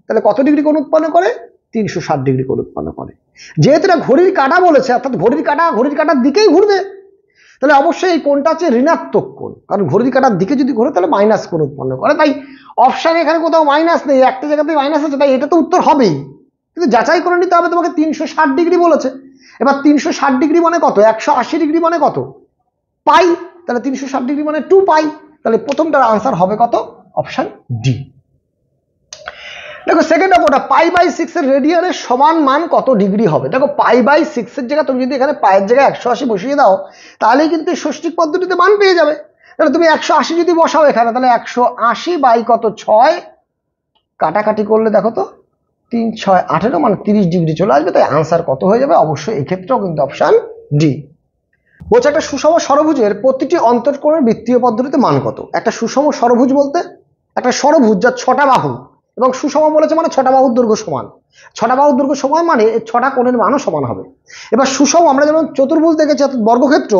তাহলে কত ডিগ্রি কোন উৎপন্ন করে তিনশো ষাট ডিগ্রি কোন উৎপন্ন করে যেহেতু এটা ঘড়ির কাটা বলেছে অর্থাৎ ঘড়ির কাটা ঘড়ির কাটার দিকেই ঘুরবে তাহলে অবশ্যই এই কোনটা হচ্ছে ঋণাত্মক কোণ কারণ ঘড়ি কাটার দিকে যদি ঘোরে তাহলে মাইনাস কোন উৎপন্ন করে তাই অপশানে এখানে কোথাও মাইনাস নেই একটা জায়গাতেই মাইনাস আছে তাই এটা তো উত্তর হবেই কিন্তু যাচাই করে নিতে হবে তোমাকে তিনশো ষাট ডিগ্রি বলেছে এবার তিনশো ষাট ডিগ্রি মানে কত একশো আশি ডিগ্রি মানে কত পাই তাহলে তিনশো ষাট ডিগ্রি মানে টু পাই তাহলে প্রথমটার আনসার হবে কত অপশান ডি দেখো সেকেন্ড অফ ওটা পাই বাই সিক্সের রেডিয়ানের সমান মান কত ডিগ্রি হবে দেখো পাই বাই সিক্সের জায়গায় তুমি যদি এখানে পায়ের জায়গায় একশো আশি বসিয়ে দাও তাহলেই কিন্তু ষষ্ঠিক পদ্ধতিতে মান পেয়ে যাবে তাহলে তুমি একশো আশি যদি বসাও এখানে তাহলে একশো আশি বাই কত ছয় কাটাকাটি করলে দেখো তো তিন ছয় আঠেরো মানে তিরিশ ডিগ্রি চলে আসবে তাই আনসার কত হয়ে যাবে অবশ্যই এক্ষেত্রেও কিন্তু অপশান ডি বলছে একটা সুষম সরভুজের প্রতিটি অন্তর্কোণের বৃত্তীয় পদ্ধতিতে মান কত একটা সুষম সরভুজ বলতে একটা সরভুজ যা ছটা বাহু এবং সুসম বলেছে মানে ছটা বাহুর দুর্গ সমান ছটা বাহুর দুর্গ সমান মানে ছটা কোণের মানও সমান হবে এবার সুষম আমরা যেমন চতুর্ভুজ দেখেছি অর্থাৎ বর্গক্ষেত্র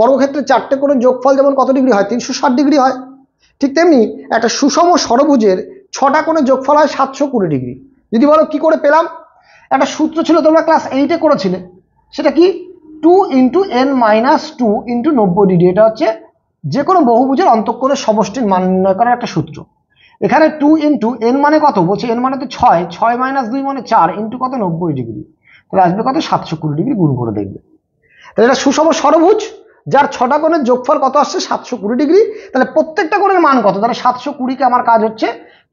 বর্গক্ষেত্রে চারটে কোণের যোগফল যেমন কত ডিগ্রি হয় তিনশো ষাট ডিগ্রি হয় ঠিক তেমনি একটা সুষম ষড়ভুজের ছটা কোণের যোগফল হয় সাতশো কুড়ি ডিগ্রি যদি বলো কি করে পেলাম একটা সূত্র ছিল তোমরা ক্লাস এইটে করেছিলে সেটা কি two into N minus two into নব্বই ডিগ্রি এটা হচ্ছে যে কোনো বহুভুজের অন্তঃকোণের সমষ্টির মান নির্ণয় করার একটা সূত্র এখানে টু ইন্টু এন মানে কত বলছে এন মানে তো ছয় ছয় মাইনাস দুই মানে চার ইন্টু কত নব্বই ডিগ্রি তাহলে আসবে কত সাতশো কুড়ি ডিগ্রি গুণ করে দেখবে তাহলে এটা সুষম সরভুজ যার ছটা কোণের যোগফল কত আসছে সাতশো কুড়ি ডিগ্রি তাহলে প্রত্যেকটা কোণের মান কত তাহলে সাতশো কুড়িকে আমার কাজ হচ্ছে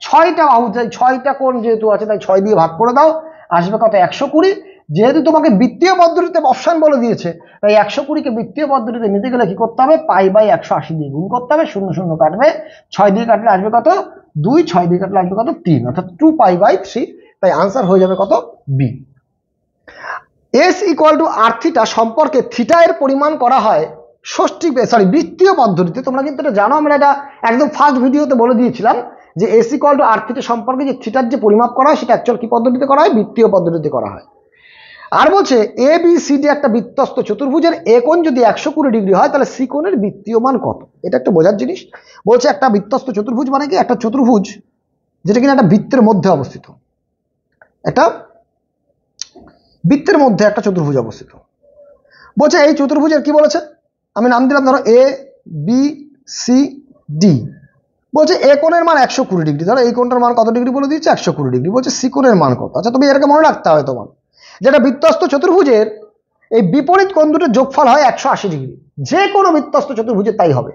ছয়টা বাহু তাই ছয়টা কোণ যেহেতু আছে তাই ছয় দিয়ে ভাগ করে দাও আসবে কত একশো কুড়ি যেহেতু তোমাকে বৃত্তীয় পদ্ধতিতে অপশান বলে দিয়েছে তাই একশো কুড়িকে বৃত্তীয় পদ্ধতিতে নিতে গেলে কি করতে হবে পাই বাই একশো আশি দিয়ে গুণ করতে হবে শূন্য শূন্য কাটবে ছয় দিয়ে কাটলে আসবে কত দুই ছয় দুই কাটলে আসবে কত তিন অর্থাৎ টু পাই বাই থ্রি তাই আনসার হয়ে যাবে কত B S equal to R theta সম্পর্কে থিটা এর পরিমাণ করা হয় ষষ্ঠী সরি বৃত্তীয় পদ্ধতিতে তোমরা কিন্তু এটা জানো আমরা এটা একদম ফার্স্ট ভিডিওতে বলে দিয়েছিলাম যে S equal to R theta সম্পর্কে যে থিটার যে পরিমাপ করা হয় সেটা অ্যাকচুয়াল কী পদ্ধতিতে করা হয় বৃত্তীয় পদ্ধতিতে করা হয় আর বলছে এ বি সি ডি একটা বৃত্তস্ত চতুর্ভুজের এ কোন যদি একশো কুড়ি ডিগ্রি হয় তাহলে সি কোণের বৃত্তীয় মান কত এটা একটা বোঝার জিনিস বলছে একটা বৃত্তস্ত চতুর্ভুজ মানে কি একটা চতুর্ভুজ যেটা কিনা একটা বৃত্তের মধ্যে অবস্থিত একটা বৃত্তের মধ্যে একটা চতুর্ভুজ অবস্থিত বলছে এই চতুর্ভুজের কি বলেছে আমি নাম দিলাম ধরো এ বি সি ডি বলছে এ কোণের মান একশো কুড়ি ডিগ্রি ধরো এই কোণটার মান কত ডিগ্রি বলে দিচ্ছে একশো কুড়ি ডিগ্রি বলছে সি কোণের মান কত আচ্ছা তুমি এটাকে মনে রাখতে হবে তোমার যেটা বৃত্তস্ত চতুর্ভুজের এই বিপরীত কোণ দুটোর যোগফল হয় একশো আশি ডিগ্রি যে কোনো বৃত্তস্থ চতুর্ভুজের তাই হবে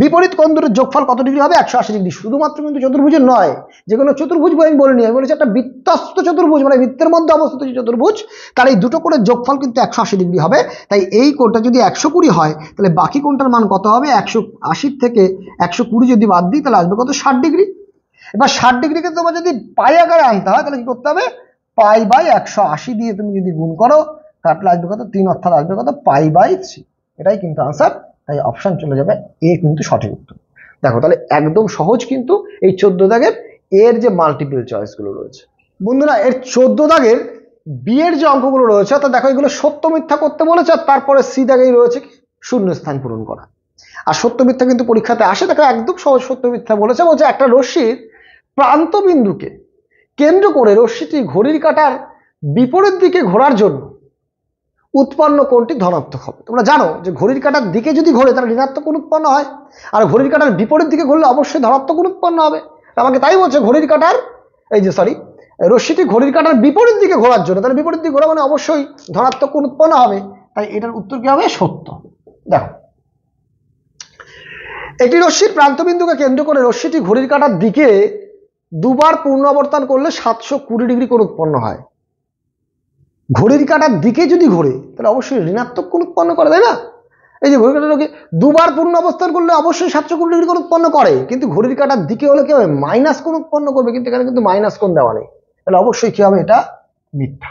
বিপরীত কোণ দুটোর যোগফল কত ডিগ্রি হবে একশো আশি ডিগ্রি শুধুমাত্র কিন্তু চতুর্ভুজের নয় যে কোনো চতুর্ভুজ আমি বলিনি আমি বলেছি একটা বৃত্তস্ত চতুর্ভুজ মানে বৃত্তের মধ্যে অবস্থিত যে চতুর্ভুজ তার এই দুটো কোণের যোগফল কিন্তু একশো আশি ডিগ্রি হবে তাই এই কোণটা যদি একশো কুড়ি হয় তাহলে বাকি কোণটার মান কত হবে একশো আশির থেকে একশো কুড়ি যদি বাদ দিই তাহলে আসবে কত ষাট ডিগ্রি এবার ষাট ডিগ্রিকে তোমার যদি পাই আকারে আনতে হয় তাহলে কি করতে হবে পাই বাই একশো আশি দিয়ে তুমি যদি গুণ করো কাটলে আসবে কত তিন অর্থাৎ আসবে কত পাই বাই থ্রি এটাই কিন্তু আনসার তাই অপশান চলে যাবে এ কিন্তু সঠিক উত্তর দেখো তাহলে একদম সহজ কিন্তু এই চোদ্দ দাগের এর যে মাল্টিপল চয়েসগুলো রয়েছে বন্ধুরা এর চোদ্দ দাগের বিয়ের যে অঙ্কগুলো রয়েছে অর্থাৎ দেখো এগুলো সত্য মিথ্যা করতে বলেছে আর তারপরে সি দাগেই রয়েছে কি স্থান পূরণ করা আর সত্য মিথ্যা কিন্তু পরীক্ষাতে আসে দেখো একদম সহজ সত্য মিথ্যা বলেছে বলছে একটা রশ্মির প্রান্তবিন্দুকে কেন্দ্র করে রশ্মিটি ঘড়ির কাটার বিপরীত দিকে ঘোরার জন্য উৎপন্ন কোণটি ধনাত্মক হবে তোমরা জানো যে ঘড়ির কাটার দিকে যদি ঘোরে তাহলে ঋণাত্মক উৎপন্ন হয় আর ঘড়ির কাটার বিপরীত দিকে ঘুরলে অবশ্যই ধনাত্মক উৎপন্ন হবে আমাকে তাই বলছে ঘড়ির কাটার এই যে সরি রশ্মিটি ঘড়ির কাটার বিপরীত দিকে ঘোরার জন্য তাহলে বিপরীত দিকে ঘোরা মানে অবশ্যই ধনাত্মক উৎপন্ন হবে তাই এটার উত্তর কি হবে সত্য দেখো একটি রশ্মির প্রান্তবিন্দুকে কেন্দ্র করে রশ্মিটি ঘড়ির কাটার দিকে দুবার পূর্ণ করলে সাতশো কুড়ি ডিগ্রি কোণ উৎপন্ন হয় ঘড়ির কাটার দিকে যদি ঘোরে তাহলে অবশ্যই ঋণাত্মক কোণ উৎপন্ন করে তাই না এই যে ঘড়ি কাটার দুবার পূর্ণ অবস্থান করলে অবশ্যই সাতশো কুড়ি ডিগ্রি কোণ উৎপন্ন করে কিন্তু ঘড়ির কাটার দিকে হলে কি হবে মাইনাস কোণ উৎপন্ন করবে কিন্তু এখানে কিন্তু মাইনাস কোণ দেওয়া নেই তাহলে অবশ্যই কি হবে এটা মিথ্যা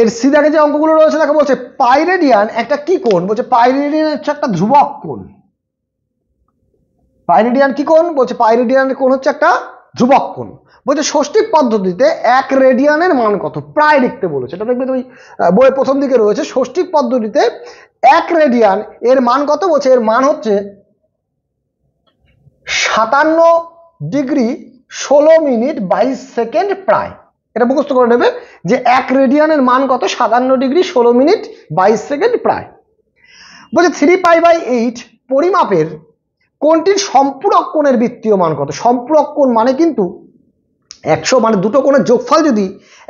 এর সিদাকে যে অঙ্কগুলো রয়েছে তাকে বলছে পাইরেডিয়ান একটা কি কোণ বলছে পাইরেডিয়ান হচ্ছে একটা ধ্রুবক কোণ পাইরিডিয়ান কি কোন বলছে পাইরিডিয়ানের কোন হচ্ছে একটা ধ্রুবক কোন বলছে ষষ্ঠিক পদ্ধতিতে এক রেডিয়ানের মান কত প্রায় লিখতে বলেছে এটা দেখবে তুমি বইয়ের প্রথম দিকে রয়েছে ষষ্ঠিক পদ্ধতিতে এক রেডিয়ান এর মান কত বলছে এর মান হচ্ছে সাতান্ন ডিগ্রি ষোলো মিনিট বাইশ সেকেন্ড প্রায় এটা মুখস্থ করে নেবে যে এক রেডিয়ানের মান কত সাতান্ন ডিগ্রি ষোলো মিনিট বাইশ সেকেন্ড প্রায় বলছে থ্রি পাই বাই এইট পরিমাপের কোনটির সম্পূরক কোণের বৃত্তীয় মান কত সম্পূরক কোণ মানে কিন্তু একশো মানে দুটো কোণের যোগফল যদি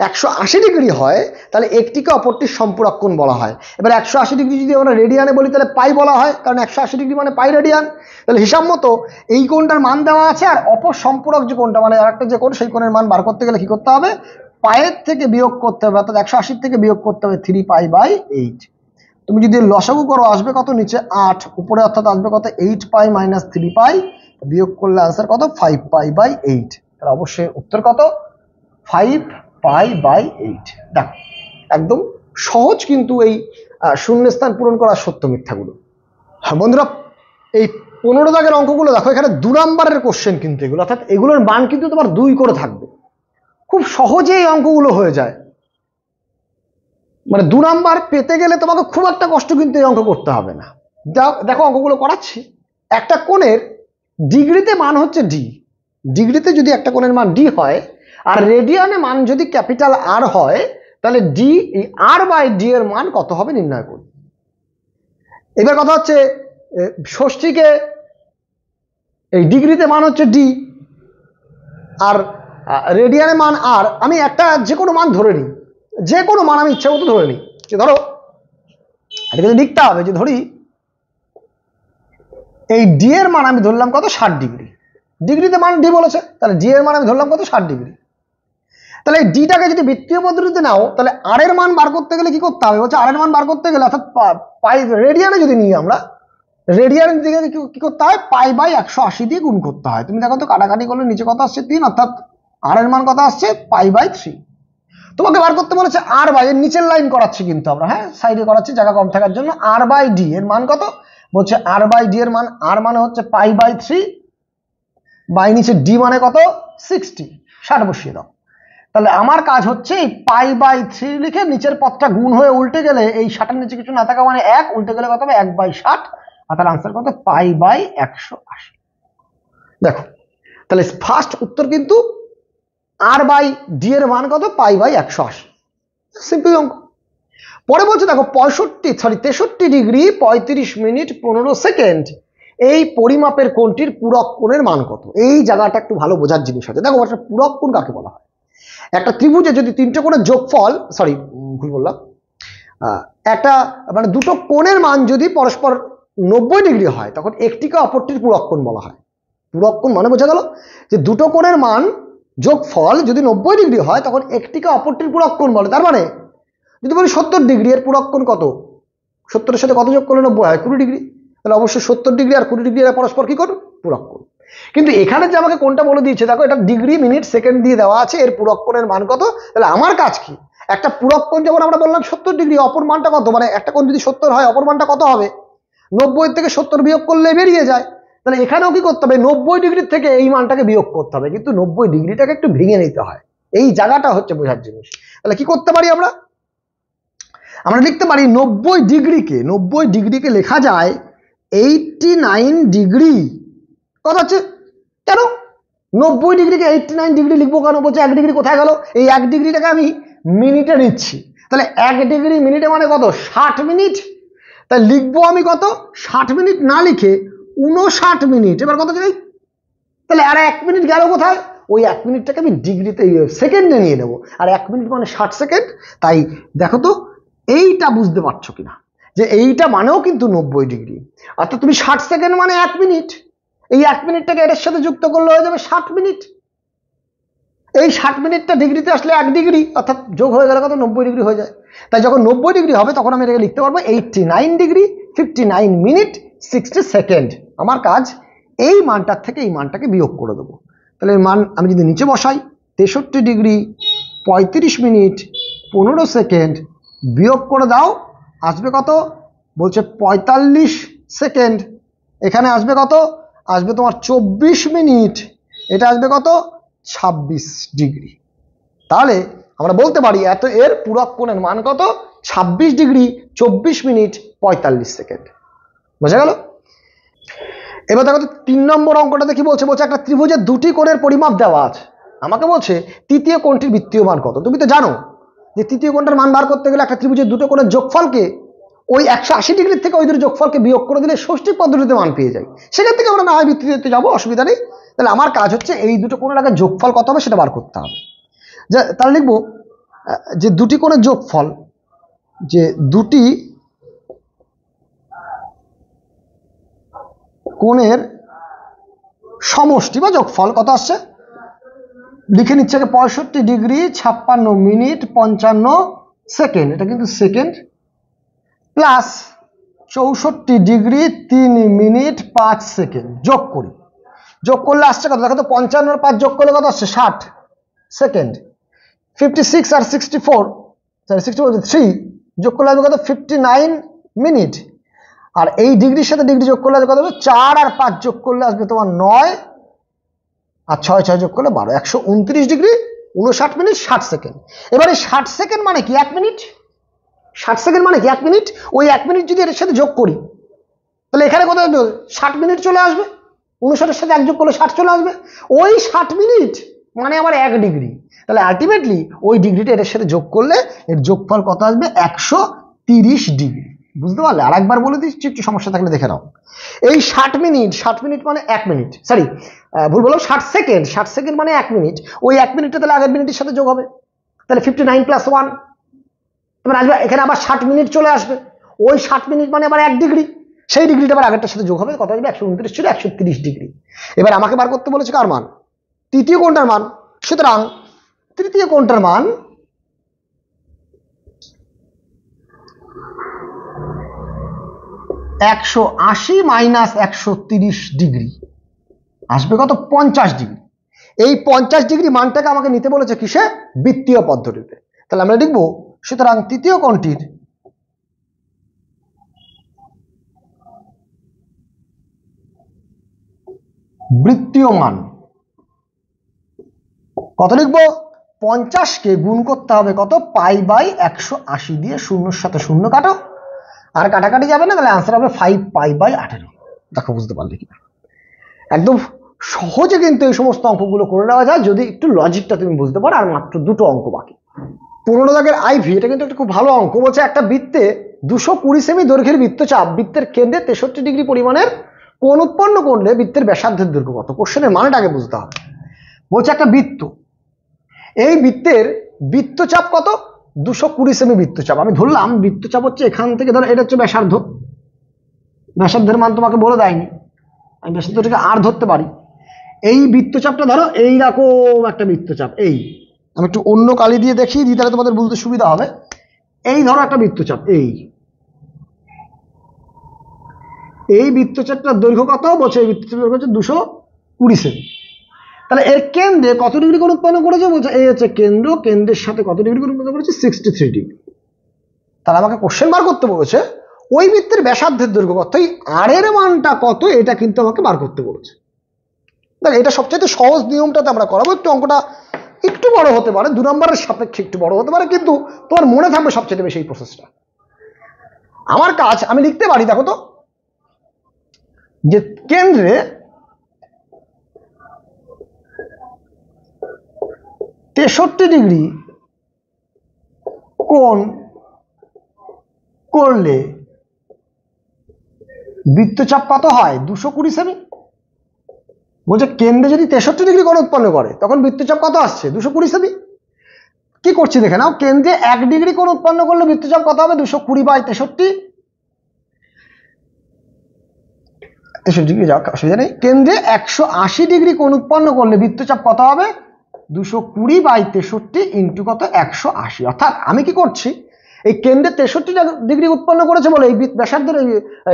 একশো আশি ডিগ্রি হয় তাহলে একটিকে অপরটির সম্পূরক কোণ বলা হয় এবার একশো আশি ডিগ্রি যদি আমরা রেডিয়ানে বলি তাহলে পাই বলা হয় কারণ একশো আশি ডিগ্রি মানে পাই রেডিয়ান তাহলে হিসাব মতো এই কোণটার মান দেওয়া আছে আর অপর সম্পূরক যে কোণটা মানে আরেকটা যে কোণ সেই কোণের মান বার করতে গেলে কী করতে হবে পায়ের থেকে বিয়োগ করতে হবে অর্থাৎ একশো আশির থেকে বিয়োগ করতে হবে থ্রি পাই বাই এইট তুমি যদি লসাগু করো আসবে কত নিচে আট উপরে অর্থাৎ আসবে কত eight pi minus three pi বিয়োগ করলে আনসার কত ফাইভ পাই বাই এইট তাহলে অবশ্যই উত্তর কত ফাইভ পাই বাই এইট দেখো একদম সহজ কিন্তু এই শূন্যস্থান পূরণ করার সত্য মিথ্যাগুলো হ্যাঁ বন্ধুরা এই পনেরো দাগের অঙ্কগুলো দেখো এখানে দু নম্বরের কোশ্চেন কিন্তু এগুলো অর্থাৎ এগুলোর মান কিন্তু তোমার দুই করে থাকবে খুব সহজেই এই অঙ্কগুলো হয়ে যায় মানে দু নাম্বার পেতে গেলে তোমাকে খুব একটা কষ্ট কিন্তু এই অঙ্ক করতে হবে না দেখো অঙ্কগুলো করাচ্ছি একটা কোণের ডিগ্রিতে মান হচ্ছে ডি ডিগ্রিতে যদি একটা কোণের মান ডি হয় আর রেডিয়ানে মান যদি ক্যাপিটাল আর হয় তাহলে ডি আর বাই ডি এর মান কত হবে নির্ণয় করুন এবার কথা হচ্ছে ষষ্ঠীকে এই ডিগ্রিতে মান হচ্ছে ডি আর রেডিয়ানে মান আর আমি একটা যে কোনো মান ধরে নিই যে কোনো মান আমি ইচ্ছা মতো ধরে নিই যে ধরো এটা কিন্তু লিখতে হবে যে ধরি এই ডি এর মান আমি ধরলাম কত ষাট ডিগ্রি ডিগ্রিতে মান ডি বলেছে তাহলে ডি এর মান আমি ধরলাম কত ষাট ডিগ্রি তাহলে এই ডিটাকে যদি বৃত্তীয় পদ্ধতিতে নাও তাহলে আর এর মান বার করতে গেলে কি করতে হবে বলছে আর এর মান বার করতে গেলে অর্থাৎ পাই রেডিয়ানে যদি নিই আমরা রেডিয়ানের দিকে কি করতে হয় পাই বাই একশো আশি দিয়ে গুণ করতে হয় তুমি দেখো তো কাটাকাটি করলে নিচে কত আসছে তিন অর্থাৎ আর এর মান কত আসছে পাই বাই থ্রি তোমাকে বার করতে বলেছে আর বাই এর নিচের লাইন করাচ্ছি কিন্তু আমরা হ্যাঁ সাইডে করাচ্ছি জায়গা কম থাকার জন্য আর বাই ডি এর মান কত বলছে আর বাই ডি এর মান আর মানে হচ্ছে পাই বাই থ্রি বাই নিচে ডি মানে কত সিক্সটি ষাট বসিয়ে দাও তাহলে আমার কাজ হচ্ছে এই পাই বাই থ্রি লিখে নিচের পথটা গুণ হয়ে উল্টে গেলে এই ষাটের নিচে কিছু না থাকা মানে এক উল্টে গেলে কত হবে এক বাই ষাট আর তাহলে আনসার কত পাই বাই একশো আশি দেখো তাহলে ফার্স্ট উত্তর কিন্তু আর বাই ডি এর মান কত পাই বাই একশো আশি সিম্পল অঙ্ক পরে বলছে দেখো পঁয়ষট্টি সরি তেষট্টি ডিগ্রি পঁয়ত্রিশ মিনিট পনেরো সেকেন্ড এই পরিমাপের কোণটির পূরক কোণের মান কত এই জায়গাটা একটু ভালো বোঝার জিনিস আছে দেখো একটা পূরক কোণ কাকে বলা হয় একটা ত্রিভুজে যদি তিনটে কোণের যোগফল সরি ভুল বললাম একটা মানে দুটো কোণের মান যদি পরস্পর নব্বই ডিগ্রি হয় তখন একটিকে অপরটির পূরক কোণ বলা হয় পূরক কোণ মানে বোঝা গেল যে দুটো কোণের মান যোগফল যদি নব্বই ডিগ্রি হয় তখন একটিকে অপরটির পুরক্ষণ বলে তার মানে যদি বলি সত্তর ডিগ্রি এর পুরক্ষণ কত সত্তরের সাথে কত যোগ করলে নব্বই হয় কুড়ি ডিগ্রি তাহলে অবশ্যই সত্তর ডিগ্রি আর কুড়ি ডিগ্রি এরা পরস্পর কী করুন পুরক্ষণ কিন্তু এখানে যে আমাকে কোনটা বলে দিয়েছে দেখো এটা ডিগ্রি মিনিট সেকেন্ড দিয়ে দেওয়া আছে এর পুরক্ষণের মান কত তাহলে আমার কাজ কি একটা পুরক্ষণ যেমন আমরা বললাম সত্তর ডিগ্রি অপর মানটা কত মানে একটা কোন যদি সত্তর হয় অপর মানটা কত হবে নব্বই থেকে সত্তর বিয়োগ করলে বেরিয়ে যায় তাহলে এখানেও কি করতে হবে নব্বই ডিগ্রির থেকে এই মানটাকে বিয়োগ করতে হবে কিন্তু নব্বই ডিগ্রিটাকে একটু ভেঙে নিতে হয় এই জায়গাটা হচ্ছে বোঝার জিনিস তাহলে কি করতে পারি আমরা আমরা লিখতে পারি নব্বই ডিগ্রিকে নব্বই ডিগ্রিকে লেখা যায় এইটটি নাইন ডিগ্রি কথা হচ্ছে কেন নব্বই ডিগ্রিকে এইটটি নাইন ডিগ্রি লিখবো কেন বলছে এক ডিগ্রি কোথায় গেল এই এক ডিগ্রিটাকে আমি মিনিটে নিচ্ছি তাহলে এক ডিগ্রি মিনিটে মানে কত ষাট মিনিট তাই লিখবো আমি কত ষাট মিনিট না লিখে উনষাট মিনিট এবার কত যাই তাহলে আর এক মিনিট গেল কোথায় ওই এক মিনিটটাকে আমি ডিগ্রিতে সেকেন্ডে নিয়ে নেব আর এক মিনিট মানে ষাট সেকেন্ড তাই দেখো তো এইটা বুঝতে পারছো কিনা যে এইটা মানেও কিন্তু নব্বই ডিগ্রি অর্থাৎ তুমি ষাট সেকেন্ড মানে এক মিনিট এই এক মিনিটটাকে এর সাথে যুক্ত করলে হয়ে যাবে ষাট মিনিট এই ষাট মিনিটটা ডিগ্রিতে আসলে এক ডিগ্রি অর্থাৎ যোগ হয়ে গেলে কত নব্বই ডিগ্রি হয়ে যায় তাই যখন নব্বই ডিগ্রি হবে তখন আমি এটাকে লিখতে পারবো eighty nine degree fifty nine minute sixty second আমার কাজ এই মানটার থেকে এই মানটাকে বিয়োগ করে দেবো তাহলে মান আমি যদি নিচে বসাই তেষট্টি ডিগ্রি পঁয়ত্রিশ মিনিট পনেরো সেকেন্ড বিয়োগ করে দাও আসবে কত বলছে পঁয়তাল্লিশ সেকেন্ড এখানে আসবে কত আসবে তোমার চব্বিশ মিনিট এটা আসবে কত ২৬ ডিগ্রি তাহলে আমরা বলতে পারি এত এর পুরক্ষণের মান কত ২৬ ডিগ্রি চব্বিশ মিনিট পঁয়তাল্লিশ সেকেন্ড বোঝা গেল এবার দেখো তিন নম্বর অঙ্কটাতে কি বলছে বলছে একটা ত্রিভুজের দুটি কোণের পরিমাপ দেওয়া আছে আমাকে বলছে তৃতীয় কোণটির বৃত্তীয় মান কত তুমি তো জানো যে তৃতীয় কোণটার মান বার করতে গেলে একটা ত্রিভুজের দুটো কোণের যোগফলকে ওই একশো আশি ডিগ্রির থেকে ওই দুটো যোগফলকে বিয়োগ করে দিলে ষষ্ঠী পদ্ধতিতে মান পেয়ে যাই সেখান থেকে আমরা না হয় বৃত্তিতে যাবো অসুবিধা নেই তাহলে আমার কাজ হচ্ছে এই দুটো কোণের আগে যোগফল কত হবে সেটা বার করতে হবে যা তাহলে লিখবো যে দুটি কোণের যোগফল যে দুটি কোণের সমষ্টি বা যোগফল কত আসছে লিখে নিচ্ছে পঁয়ষট্টি ডিগ্রি ছাপ্পান্ন মিনিট পঞ্চান্ন সেকেন্ড এটা কিন্তু সেকেন্ড প্লাস চৌষট্টি ডিগ্রি তিন মিনিট পাঁচ সেকেন্ড যোগ করি যোগ করলে আসছে কত দেখো তো পাঁচ যোগ করলে কত আসছে ষাট সেকেন্ড ফিফটি সিক্স আর sixty four sorry sixty four three যোগ করলে আসবে কত ফিফটি নাইন মিনিট আর এই ডিগ্রির সাথে ডিগ্রি যোগ করলে কত হবে চার আর পাঁচ যোগ করলে আসবে তোমার নয় আর ছয় ছয় যোগ করলে বারো একশো উনত্রিশ ডিগ্রি উনষাট মিনিট ষাট সেকেন্ড এবারে ষাট সেকেন্ড মানে কি এক মিনিট ষাট সেকেন্ড মানে কি এক মিনিট ওই এক মিনিট যদি এর সাথে যোগ করি তাহলে এখানে কত ষাট মিনিট চলে আসবে উনষাটের সাথে এক যোগ করলে ষাট চলে আসবে ওই ষাট মিনিট মানে আমার এক ডিগ্রি তাহলে আলটিমেটলি ওই ডিগ্রিটা এটার সাথে যোগ করলে এর যোগফল কত আসবে একশো তিরিশ ডিগ্রি বুঝতে পারলে আর একবার বলে দিচ্ছি একটু সমস্যা থাকলে দেখে নাও এই ষাট মিনিট ষাট মিনিট মানে এক মিনিট সরি ভুল বললাম ষাট সেকেন্ড ষাট সেকেন্ড মানে এক মিনিট ওই এক মিনিটটা তাহলে আগের মিনিটের সাথে যোগ হবে তাহলে ফিফটি নাইন প্লাস ওয়ান তোমার আসবে এখানে আবার ষাট মিনিট চলে আসবে ওই ষাট মিনিট মানে আবার এক ডিগ্রি সেই ডিগ্রিটা আবার আগেরটার সাথে যোগ হবে কত আসবে একশো উনত্রিশ ছিল একশো তিরিশ ডিগ্রি এবার আমাকে বার করতে বলেছে কার মান তৃতীয় কোনটার মান সুতরাং তৃতীয় কোনটার মান একশো আশি মাইনাস একশো তিরিশ ডিগ্রি আসবে কত পঞ্চাশ ডিগ্রি এই পঞ্চাশ ডিগ্রি মানটাকে আমাকে নিতে বলেছে কিসে বৃত্তীয় পদ্ধতিতে তাহলে আমরা লিখব সুতরাং তৃতীয় কোনটির বৃত্তীয় মান কত লিখব পঞ্চাশকে গুণ করতে হবে কত পাই বাই একশো আশি দিয়ে শূন্যর সাথে শূন্য কাটো আর কাটাকাটি যাবে না তাহলে আনসার হবে ফাইভ পাই বাই আঠেরো দেখো বুঝতে পারলে কিনা একদম সহজে কিন্তু এই সমস্ত অঙ্কগুলো করে নেওয়া যায় যদি একটু লজিকটা তুমি বুঝতে পারো আর মাত্র দুটো অঙ্ক বাকি পুরোনো দাগের আইভি এটা কিন্তু একটা খুব ভালো অঙ্ক বলছে একটা বৃত্তে দুশো কুড়ি সেমি দৈর্ঘ্যের বৃত্তচাপ বৃত্তের কেন্দ্রে তেষট্টি ডিগ্রি পরিমাণের কোন উৎপন্ন করলে বৃত্তের ব্যাসার্ধের দৈর্ঘ্য কত কোশ্চেনের মানেটাকে বুঝতে হবে বলছে একটা বৃত্ত এই বৃত্তের বৃত্তচাপ কত দুশো কুড়ি সেমি বৃত্তচাপ আমি ধরলাম বৃত্তচাপ হচ্ছে এখান থেকে ধরো এটা হচ্ছে ব্যাসার্ধ ব্যাসার্ধের মান তোমাকে বলে দেয়নি আমি ব্যাসার্ধটাকে আর ধরতে পারি এই বৃত্তচাপটা ধরো এইরকম একটা বৃত্তচাপ এই আমি একটু অন্য কালি দিয়ে দেখিয়ে দিই তাহলে তোমাদের বলতে সুবিধা হবে এই ধরো একটা বৃত্তচাপ এই এই বৃত্তচাপটার দৈর্ঘ্য কত বছর এই বৃত্তচাপ দৈর্ঘ্য হচ্ছে দুশো কুড়ি সেমি তাহলে এর কেন্দ্রে কত ডিগ্রি কোণ উৎপন্ন করেছে বলছে এই হচ্ছে কেন্দ্র কেন্দ্রের সাথে কত ডিগ্রি কোণ উৎপন্ন করেছে সিক্সটি থ্রি ডিগ্রি তাহলে আমাকে কোশ্চেন বার করতে বলেছে ওই বৃত্তের ব্যাসার্ধের দৈর্ঘ্য কত এই আরের মানটা কত এটা কিন্তু আমাকে বার করতে বলেছে দেখ এটা সবচেয়ে সহজ নিয়মটাতে আমরা করাবো একটু অঙ্কটা একটু বড় হতে পারে দু নম্বরের সাপেক্ষে একটু বড় হতে পারে কিন্তু তোমার মনে থাকবে সবচেয়ে বেশি এই প্রসেসটা আমার কাজ আমি লিখতে পারি দেখো তো যে কেন্দ্রে তেষট্টি ডিগ্রি কোণ করলে বৃত্তচাপ কত হয় দুশো কুড়ি সেমি বলছে কেন্দ্রে যদি তেষট্টি ডিগ্রি কোণ উৎপন্ন করে তখন বৃত্তচাপ কত আসছে দুশো কুড়ি সেমি কি করছি দেখে নাও কেন্দ্রে এক ডিগ্রি কোণ উৎপন্ন করলে বৃত্তচাপ কত হবে দুশো কুড়ি বাই তেষট্টি তেষট্টি ডিগ্রি যাওয়ার অসুবিধা নেই কেন্দ্রে একশো আশি ডিগ্রি কোণ উৎপন্ন করলে বৃত্তচাপ কত হবে দুশো কুড়ি বাই তেষট্টি ইন্টু কত একশো আশি অর্থাৎ আমি কি করছি এই কেন্দ্রে তেষট্টি ডিগ্রি উৎপন্ন করেছে বলে এই ব্যাসার্ধের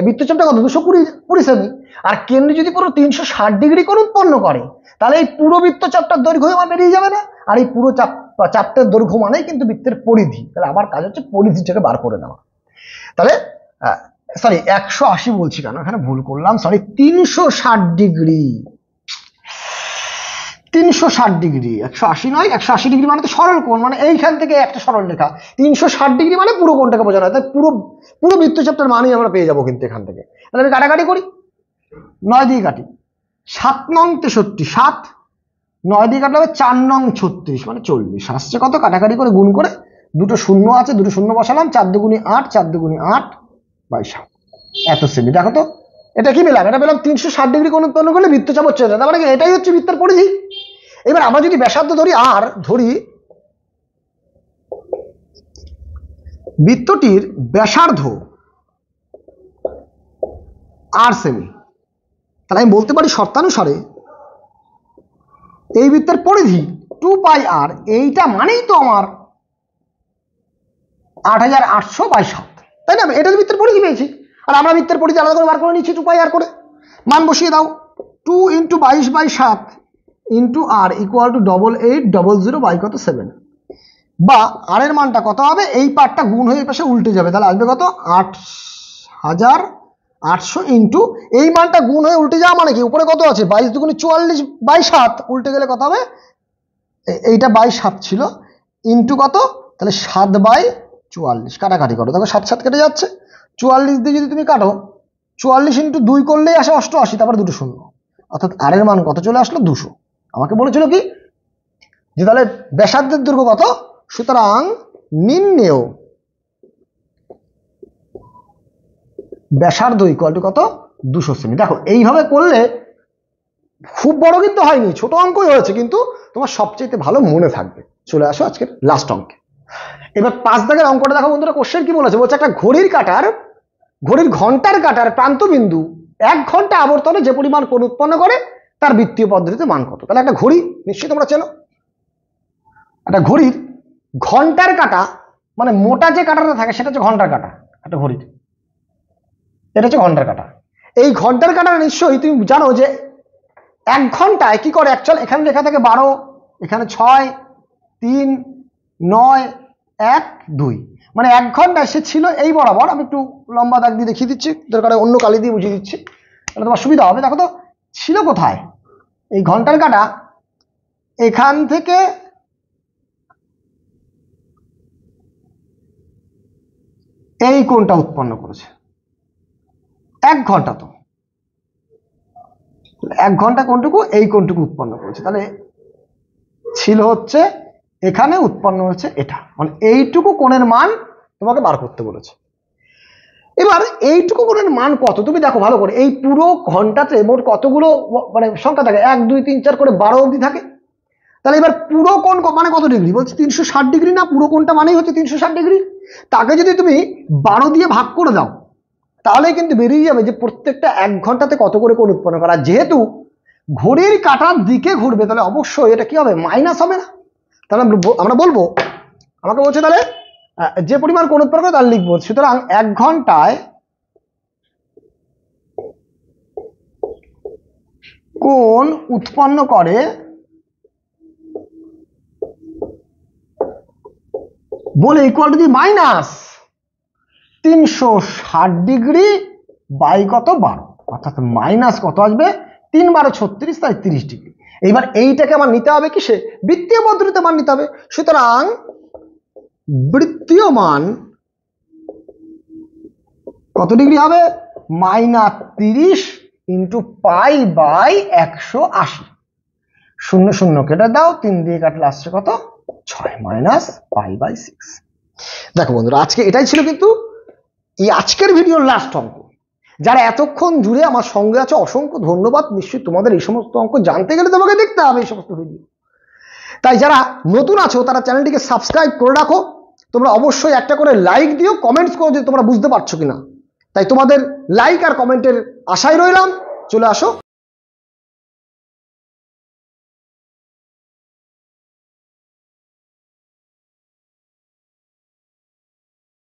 বৃত্তচাপটা কত দুশো কুড়ি কুড়ি সেমি আর কেন্দ্রে যদি পুরো তিনশো ষাট ডিগ্রি করে উৎপন্ন করে তাহলে এই পুরো বৃত্তচাপটার দৈর্ঘ্য আমার বেরিয়ে যাবে না আর এই পুরো চাপ চাপটার দৈর্ঘ্য মানেই কিন্তু বৃত্তের পরিধি তাহলে আমার কাজ হচ্ছে পরিধিটাকে বার করে নেওয়া তাহলে সরি একশো আশি বলছি কেন এখানে ভুল করলাম সরি তিনশো ষাট ডিগ্রি তিনশো ষাট ডিগ্রি একশো আশি নয় একশো আশি ডিগ্রি মানে তো সরল কোণ মানে এইখান থেকে একটা সরল রেখা তিনশো ষাট ডিগ্রি মানে পুরো কোণটাকে বোঝানো হয় তাই পুরো পুরো বৃত্তচাপটার মানই আমরা পেয়ে যাবো কিন্তু এখান থেকে তাহলে আমি কাটাকাটি করি নয় দিয়ে কাটি সাত নং তেষট্টি সাত নয় দিয়ে কাটলে হবে চার নং ছত্রিশ মানে চল্লিশ আসছে কত কাটাকাটি করে গুণ করে দুটো শূন্য আছে দুটো শূন্য বসালাম চার দুগুণি আট চার দুগুণি আট বাইশ এত সেমি দেখো তো এটা কি পেলাম এটা পেলাম তিনশো ষাট ডিগ্রি কোন উৎপন্ন করলে বৃত্তচাপ হচ্ছে মানে এটাই হচ্ছে বৃত্তের পরিধি এবার আমরা যদি ব্যাসার্ধ ধরি আর ধরি বৃত্তটির ব্যাসার্ধ আর সেমি তাহলে আমি বলতে পারি শর্তানুসারে এই বৃত্তের পরিধি টু পাই আর এইটা মানেই তো আমার আট হাজার আটশো বাই সাত তাই না এটা তো বৃত্তের পরিধি পেয়েছি আর আমরা বৃত্তের পরিধি আলাদা করে বার করে নিচ্ছি টু পাই আর করে মান বসিয়ে দাও টু ইন্টু বাইশ বাই সাত into R equal to double eight double zero by কত সেভেন বা আর এর মানটা কত হবে এই পার্টটা গুণ হয়ে পাশে উল্টে যাবে তাহলে আসবে কত আট হাজার আটশো ইন্টু এই মানটা গুণ হয়ে উল্টে যাওয়া মানে কি উপরে কত আছে বাইশ দুগুণে চুয়াল্লিশ বাই সাত উল্টে গেলে কত হবে এইটা বাই সাত ছিল ইন্টু কত তাহলে সাত বাই চুয়াল্লিশ কাটাকাটি করো দেখো সাত সাত কেটে যাচ্ছে চুয়াল্লিশ দিয়ে যদি তুমি কাটো চুয়াল্লিশ ইন্টু দুই করলেই আসে অষ্টআশি তারপর দুটো শূন্য অর্থাৎ আর এর মান কত চলে আসলো দুশো আমাকে বলেছিল কি যে তাহলে ব্যাসার্ধের দুর্গ কত সুতরাং নিম্নেও ব্যাসার্ধ ইকুয়াল টু কত দুশো সেমি দেখো এইভাবে করলে খুব বড় কিন্তু হয়নি ছোট অঙ্কই হয়েছে কিন্তু তোমার সবচেয়ে ভালো মনে থাকবে চলে আসো আজকের লাস্ট অঙ্কে এবার পাঁচ দাগের অঙ্কটা দেখো বন্ধুরা কোশ্চেন কি বলেছে বলছে একটা ঘড়ির কাটার ঘড়ির ঘন্টার কাটার প্রান্তবিন্দু এক ঘন্টা আবর্তনে যে পরিমাণ কোণ উৎপন্ন করে তার বৃত্তীয় পদ্ধতিতে মান কত তাহলে একটা ঘড়ি নিশ্চয়ই তোমরা চেনো একটা ঘড়ির ঘন্টার কাটা মানে মোটা যে কাটাটা থাকে সেটা হচ্ছে ঘন্টার কাটা একটা ঘড়ির এটা হচ্ছে ঘন্টার কাটা এই ঘন্টার কাটা নিশ্চয়ই তুমি জানো যে এক ঘন্টায় কি করে অ্যাকচুয়াল এখানে লেখা থাকে বারো এখানে ছয় তিন নয় এক দুই মানে এক ঘন্টায় সে ছিল এই বরাবর আমি একটু লম্বা দাগ দিয়ে দেখিয়ে দিচ্ছি দরকার অন্য কালি দিয়ে বুঝিয়ে দিচ্ছি তাহলে তোমার সুবিধা হবে দেখো তো ছিল কোথায় এই ঘন্টার কাটা এখান থেকে এই কোনটা উৎপন্ন করেছে এক ঘন্টা তো এক ঘন্টা কোনটুকু এই কোনটুকু উৎপন্ন করেছে তাহলে ছিল হচ্ছে এখানে উৎপন্ন হচ্ছে এটা মানে এইটুকু কোণের মান তোমাকে বার করতে বলেছে এবার এইটুকু গুণের মান কত তুমি দেখো ভালো করে এই পুরো ঘন্টাতে মোট কতগুলো মানে সংখ্যা থাকে এক দুই তিন চার করে বারো অবধি থাকে তাহলে এবার পুরো কোণ মানে কত ডিগ্রি বলছে তিনশো ষাট ডিগ্রি না পুরো কোণটা মানেই হচ্ছে তিনশো ষাট ডিগ্রি তাকে যদি তুমি বারো দিয়ে ভাগ করে দাও তাহলে কিন্তু বেরিয়ে যাবে যে প্রত্যেকটা এক ঘন্টাতে কত করে কোণ উৎপন্ন করা যেহেতু ঘড়ির কাটার দিকে ঘুরবে তাহলে অবশ্যই এটা কি হবে মাইনাস হবে না তাহলে আমরা বলবো আমাকে বলছে তাহলে যে পরিমাণ কোন উৎপাদন করে তার লিখবো সুতরাং এক ঘন্টায় কোন উৎপন্ন করে বলে ইকুয়াল টু দি মাইনাস তিনশো ষাট ডিগ্রি বাই কত বারো অর্থাৎ মাইনাস কত আসবে তিন বারো ছত্রিশ তাই তিরিশ ডিগ্রি এইবার এইটাকে আমার নিতে হবে কিসে বৃত্তীয় পদ্ধতিতে আমার নিতে হবে সুতরাং বৃত্তীয় মান কত ডিগ্রি হবে মাইনাস তিরিশ ইন্টু পাই বাই একশো আশি শূন্য শূন্য কেটে দাও তিন দিয়ে কাটলে আসছে কত ছয় মাইনাস পাই বাই সিক্স দেখো বন্ধুরা আজকে এটাই ছিল কিন্তু এই আজকের ভিডিওর লাস্ট অঙ্ক যারা এতক্ষণ জুড়ে আমার সঙ্গে আছে অসংখ্য ধন্যবাদ নিশ্চয়ই তোমাদের এই সমস্ত অঙ্ক জানতে গেলে তোমাকে দেখতে হবে এই সমস্ত ভিডিও তাই যারা নতুন আছো তারা চ্যানেলটিকে সাবস্ক্রাইব করে রাখো তোমরা অবশ্যই একটা করে লাইক দিও কমেন্টস করো যে তোমরা বুঝতে পারছো কিনা তাই তোমাদের লাইক আর কমেন্টের আশায় রইলাম চলে আসো